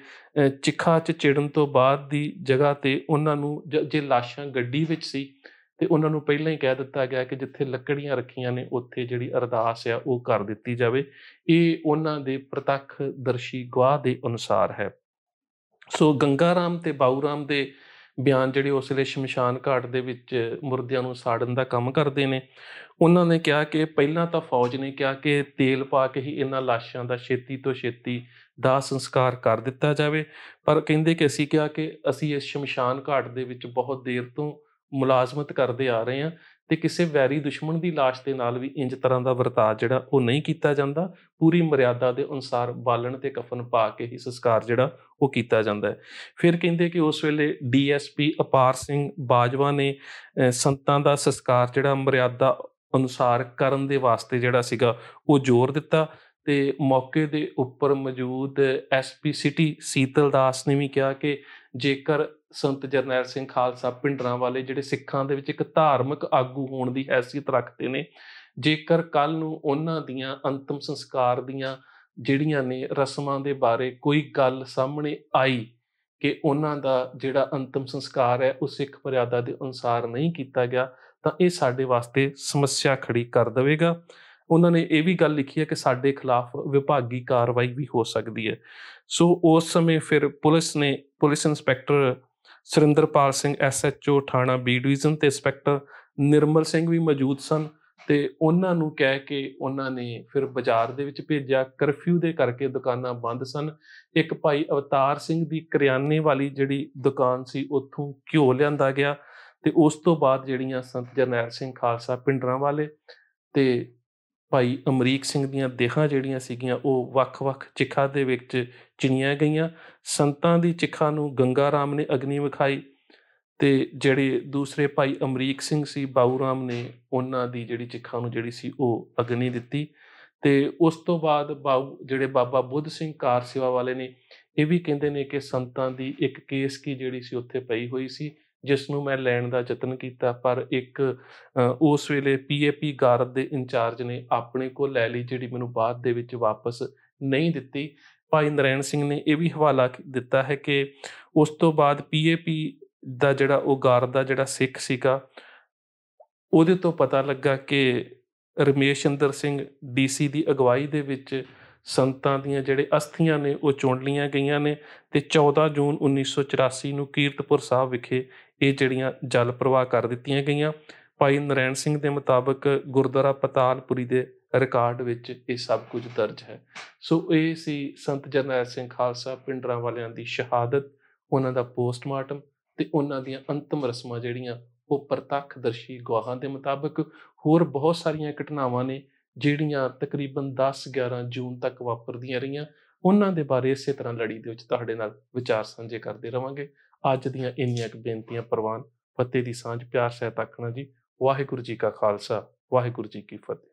ਚਿਖਾ ਚ ਚਿੜਨ ਤੋਂ ਬਾਅਦ ਦੀ ਜਗ੍ਹਾ ਤੇ ਉਹਨਾਂ ਨੂੰ ਜੇ ਲਾਸ਼ਾਂ ਗੱਡੀ ਵਿੱਚ ਸੀ ਤੇ ਉਹਨਾਂ ਨੂੰ ਪਹਿਲਾਂ ਹੀ ਕਹਿ ਦਿੱਤਾ ਗਿਆ ਕਿ ਜਿੱਥੇ ਲੱਕੜੀਆਂ ਰੱਖੀਆਂ ਨੇ ਉੱਥੇ ਜਿਹੜੀ ਅਰਦਾਸ ਆ ਉਹ ਕਰ ਦਿੱਤੀ ਜਾਵੇ ਇਹ ਉਹਨਾਂ ਦੇ ਪ੍ਰਤੱਖ ਦਰਸ਼ੀ ਗਵਾਹ ਦੇ ਅਨੁਸਾਰ ਹੈ ਸੋ ਗੰਗਾ ਰਾਮ ਤੇ ਬਾਉ ਰਾਮ ਦੇ ਬਿਆਨ ਜਿਹੜੇ ਉਸ ਵੇਲੇ ਸ਼ਮਸ਼ਾਨ ਘਾਟ ਦੇ ਵਿੱਚ ਮੁਰਦਿਆਂ ਨੂੰ ਸਾੜਨ ਦਾ ਕੰਮ ਕਰਦੇ ਨੇ ਉਹਨਾਂ ਨੇ ਕਿਹਾ ਕਿ ਪਹਿਲਾਂ ਤਾਂ ਫੌਜ ਨੇ ਕਿਹਾ ਕਿ ਤੇਲ ਪਾ ਕੇ ਹੀ ਇਹਨਾਂ ਲਾਸ਼ਾਂ ਦਾ ਛੇਤੀ ਤੋਂ ਛੇਤੀ ਦਾ ਸੰਸਕਾਰ ਕਰ ਦਿੱਤਾ ਜਾਵੇ ਪਰ ਕਹਿੰਦੇ ਕਿ ਅਸੀਂ ਕਿਹਾ ਕਿ ਅਸੀਂ ਇਸ ਸ਼ਮਸ਼ਾਨ ਘਾਟ ਦੇ ਵਿੱਚ ਬਹੁਤ ਦੇਰ ਤੋਂ ਮੁਲਾਜ਼ਮਤ ਕਰਦੇ ਆ ਰਹੇ ਆ ਤੇ ਕਿਸੇ ਵੈਰੀ ਦੁਸ਼ਮਣ ਦੀ লাশ ਦੇ ਨਾਲ ਵੀ ਇੰਜ ਤਰ੍ਹਾਂ ਦਾ ਵਰਤਾਅ ਜਿਹੜਾ ਉਹ ਨਹੀਂ ਕੀਤਾ ਜਾਂਦਾ ਪੂਰੀ ਮਰਿਆਦਾ ਦੇ ਅਨੁਸਾਰ ਬਾਲਣ ਤੇ ਕਫਨ ਪਾ ਕੇ ਹੀ ਸੰਸਕਾਰ ਜਿਹੜਾ ਉਹ ਕੀਤਾ ਜਾਂਦਾ ਹੈ ਫਿਰ ਕਹਿੰਦੇ ਕਿ ਉਸ ਵੇਲੇ ਡੀਐਸਪੀ ਅਪਾਰ ਸਿੰਘ ਬਾਜਵਾ ਨੇ ਸੰਤਾਂ ਦਾ ਸੰਸਕਾਰ ਜਿਹੜਾ ਮਰਿਆਦਾ ਅਨੁਸਾਰ ਕਰਨ ਦੇ ਵਾਸਤੇ ਜਿਹੜਾ ਸੀਗਾ ਉਹ ਜ਼ੋਰ ਦਿੱਤਾ ਤੇ ਮੌਕੇ ਦੇ ਉੱਪਰ ਮੌਜੂਦ ਐਸਪੀ ਸਿਟੀ ਸੀਤਲ ਦਾਸ ਨੇ ਵੀ ਕਿਹਾ ਕਿ ਜੇਕਰ ਸੰਤ ਜਰਨੈਲ ਸਿੰਘ ਖਾਲਸਾ ਪਿੰਡਰਾਂ ਵਾਲੇ ਜਿਹੜੇ ਸਿੱਖਾਂ ਦੇ ਵਿੱਚ ਇੱਕ ਧਾਰਮਿਕ ਆਗੂ ਹੋਣ ਦੀ ਹੈਸੀਅਤ ਰੱਖਦੇ ਨੇ ਜੇਕਰ ਕੱਲ ਨੂੰ ਉਹਨਾਂ ਦੀਆਂ ਅੰਤਮ ਸੰਸਕਾਰ ਦੀਆਂ ਜਿਹੜੀਆਂ ਨੇ ਰਸਮਾਂ ਦੇ ਬਾਰੇ ਕੋਈ ਗੱਲ ਸਾਹਮਣੇ ਆਈ ਕਿ ਉਹਨਾਂ ਦਾ ਜਿਹੜਾ ਅੰਤਮ ਸੰਸਕਾਰ ਹੈ ਉਹ ਸਿੱਖ ਪਰਿਆਦਾ ਦੇ ਅਨੁਸਾਰ ਨਹੀਂ ਕੀਤਾ ਗਿਆ ਤਾਂ ਇਹ ਸਾਡੇ ਵਾਸਤੇ ਸਮੱਸਿਆ ਖੜੀ ਕਰ ਦੇਵੇਗਾ ਉਹਨਾਂ ਨੇ ਇਹ ਵੀ ਗੱਲ ਲਿਖੀ ਹੈ ਕਿ ਸਾਡੇ ਖਿਲਾਫ ਵਿਭਾਗੀ ਕਾਰਵਾਈ ਵੀ ਹੋ ਸਕਦੀ ਹੈ ਸੋ ਉਸ ਸਮੇਂ ਫਿਰ ਪੁਲਿਸ ਨੇ police inspector Surinderpal Singh SHO ਥਾਣਾ ਬੀ ਡਿਵੀਜ਼ਨ ਤੇ ਇੰਸਪੈਕਟਰ ਨਿਰਮਲ ਸਿੰਘ ਵੀ ਮੌਜੂਦ ਸਨ ਤੇ ਉਹਨਾਂ ਨੂੰ ਕਹਿ ਕੇ ਉਹਨਾਂ ਨੇ ਫਿਰ ਬਾਜ਼ਾਰ ਦੇ ਵਿੱਚ ਭੇਜਿਆ ਕਰਫਿਊ ਦੇ ਕਰਕੇ ਦੁਕਾਨਾਂ ਬੰਦ ਸਨ ਇੱਕ ਭਾਈ ਅਵਤਾਰ ਸਿੰਘ ਦੀ ਕਰਿਆਨੇ ਵਾਲੀ ਜਿਹੜੀ ਦੁਕਾਨ ਸੀ ਉੱਥੋਂ ਘਿਓ ਲਿਆਂਦਾ ਗਿਆ ਤੇ ਉਸ ਤੋਂ ਬਾਅਦ ਜਿਹੜੀਆਂ ਸੰਤ ਜਰਨੈਲ ਸਿੰਘ ਖਾਲਸਾ ਪਿੰਡਰਾਂ ਵਾਲੇ ਤੇ ਭਾਈ ਅਮਰੀਕ ਸਿੰਘ ਦੀਆਂ ਦੇਹਾਂ ਜਿਹੜੀਆਂ ਸੀਗੀਆਂ ਉਹ ਵੱਖ-ਵੱਖ ਚਿਖਾ ਦੇ ਵਿੱਚ ਚਿਣੀਆਂ ਗਈਆਂ ਸੰਤਾਂ ਦੀ ਚਿਖਾ ਨੂੰ ਗੰਗਾ ਰਾਮ ਨੇ ਅਗਨੀ ਵਿਖਾਈ ਤੇ ਜਿਹੜੇ ਦੂਸਰੇ ਭਾਈ ਅਮਰੀਕ ਸਿੰਘ ਸੀ ਬਾਉ ਰਾਮ ਨੇ ਉਹਨਾਂ ਦੀ ਜਿਹੜੀ ਚਿਖਾ ਨੂੰ ਜਿਹੜੀ ਸੀ ਉਹ ਅਗਨੀ ਦਿੱਤੀ ਤੇ ਉਸ ਤੋਂ ਬਾਅਦ ਬਾਉ ਜਿਹੜੇ ਬਾਬਾ ਬੁੱਧ ਸਿੰਘ ਕਾਰ ਸੇਵਾ ਵਾਲੇ ਨੇ ਇਹ ਵੀ ਕਹਿੰਦੇ ਨੇ ਕਿ ਸੰਤਾਂ ਦੀ ਇੱਕ ਕੇਸ ਕੀ ਜਿਹੜੀ ਸੀ ਉੱਥੇ ਪਈ ਹੋਈ ਸੀ ਜਿਸ ਨੂੰ ਮੈਂ ਲੈਣ ਦਾ ਯਤਨ ਕੀਤਾ ਪਰ ਇੱਕ ਉਸ ਵੇਲੇ ਪੀਏਪੀ ਗਾਰਡ ਦੇ ਇੰਚਾਰਜ ਨੇ ਆਪਣੇ ਕੋਲ ਲੈ ਲਈ ਜਿਹੜੀ ਮੈਨੂੰ ਬਾਅਦ ਦੇ ਵਿੱਚ ਵਾਪਸ ਨਹੀਂ ਦਿੱਤੀ ਭਾਈ ਨਰੈਣ ਸਿੰਘ ਨੇ ਇਹ ਵੀ ਹਵਾਲਾ ਦਿੱਤਾ ਹੈ ਕਿ ਉਸ ਤੋਂ ਬਾਅਦ ਪੀਏਪੀ ਦਾ ਜਿਹੜਾ ਉਹ ਗਾਰਡ ਦਾ ਜਿਹੜਾ ਸਿੱਖ ਸੀਗਾ ਉਹਦੇ ਤੋਂ ਪਤਾ ਲੱਗਾ ਕਿ ਰਮੇਸ਼ ਚੰਦਰ ਸਿੰਘ ਡੀਸੀ ਦੀ ਅਗਵਾਈ ਦੇ ਵਿੱਚ ਸੰਤਾਂ ਦੀਆਂ ਜਿਹੜੇ ਅਸਥੀਆਂ ਨੇ ਉਹ ਚੁਣ ਲੀਆਂ ਗਈਆਂ ਨੇ ਤੇ 14 ਜੂਨ 1984 ਨੂੰ ਕੀਰਤਪੁਰ ਸਾਹਿਬ ਵਿਖੇ ਇਹ ਜਿਹੜੀਆਂ ਜਲ ਪ੍ਰਵਾਹ ਕਰ ਦਿੱਤੀਆਂ ਗਈਆਂ ਭਾਈ ਨਰੈਣ ਸਿੰਘ ਦੇ ਮੁਤਾਬਕ ਗੁਰਦੁਆਰਾ ਪਤਾਲਪੁਰੀ ਦੇ ਰਿਕਾਰਡ ਵਿੱਚ ਇਹ ਸਭ ਕੁਝ ਦਰਜ ਹੈ ਸੋ ਇਹ ਸੀ ਸੰਤ ਜਰਨੈਲ ਸਿੰਘ ਖਾਲਸਾ ਪਿੰਡਰਾਂ ਵਾਲਿਆਂ ਦੀ ਸ਼ਹਾਦਤ ਉਹਨਾਂ ਦਾ ਪੋਸਟਮਾਰਟਮ ਤੇ ਉਹਨਾਂ ਦੀਆਂ ਅੰਤਮ ਰਸਮਾਂ ਜਿਹੜੀਆਂ ਉਹ ਦਰਸ਼ੀ ਗਵਾਹਾਂ ਦੇ ਮੁਤਾਬਕ ਹੋਰ ਬਹੁਤ ਸਾਰੀਆਂ ਘਟਨਾਵਾਂ ਨੇ ਜਿਹੜੀਆਂ ਤਕਰੀਬਨ 10 11 ਜੂਨ ਤੱਕ ਵਾਪਰਦੀਆਂ ਰਹੀਆਂ ਉਹਨਾਂ ਦੇ ਬਾਰੇ ਇਸੇ ਤਰ੍ਹਾਂ ਲੜੀ ਦੇ ਵਿੱਚ ਤੁਹਾਡੇ ਨਾਲ ਵਿਚਾਰ ਸਾਂਝੇ ਕਰਦੇ ਰਵਾਂਗੇ ਅੱਜ ਦੀਆਂ ਇੰਨੀਆਂ ਕੁ ਬੇਨਤੀਆਂ ਪ੍ਰਵਾਨ ਫਤਿਹ ਦੀ ਸਾਂਝ ਪਿਆਰ ਸਹਿਤ ਆਖਣਾ ਜੀ ਵਾਹਿਗੁਰੂ ਜੀ ਕਾ ਖਾਲਸਾ ਵਾਹਿਗੁਰੂ ਜੀ ਕੀ ਫਤਿਹ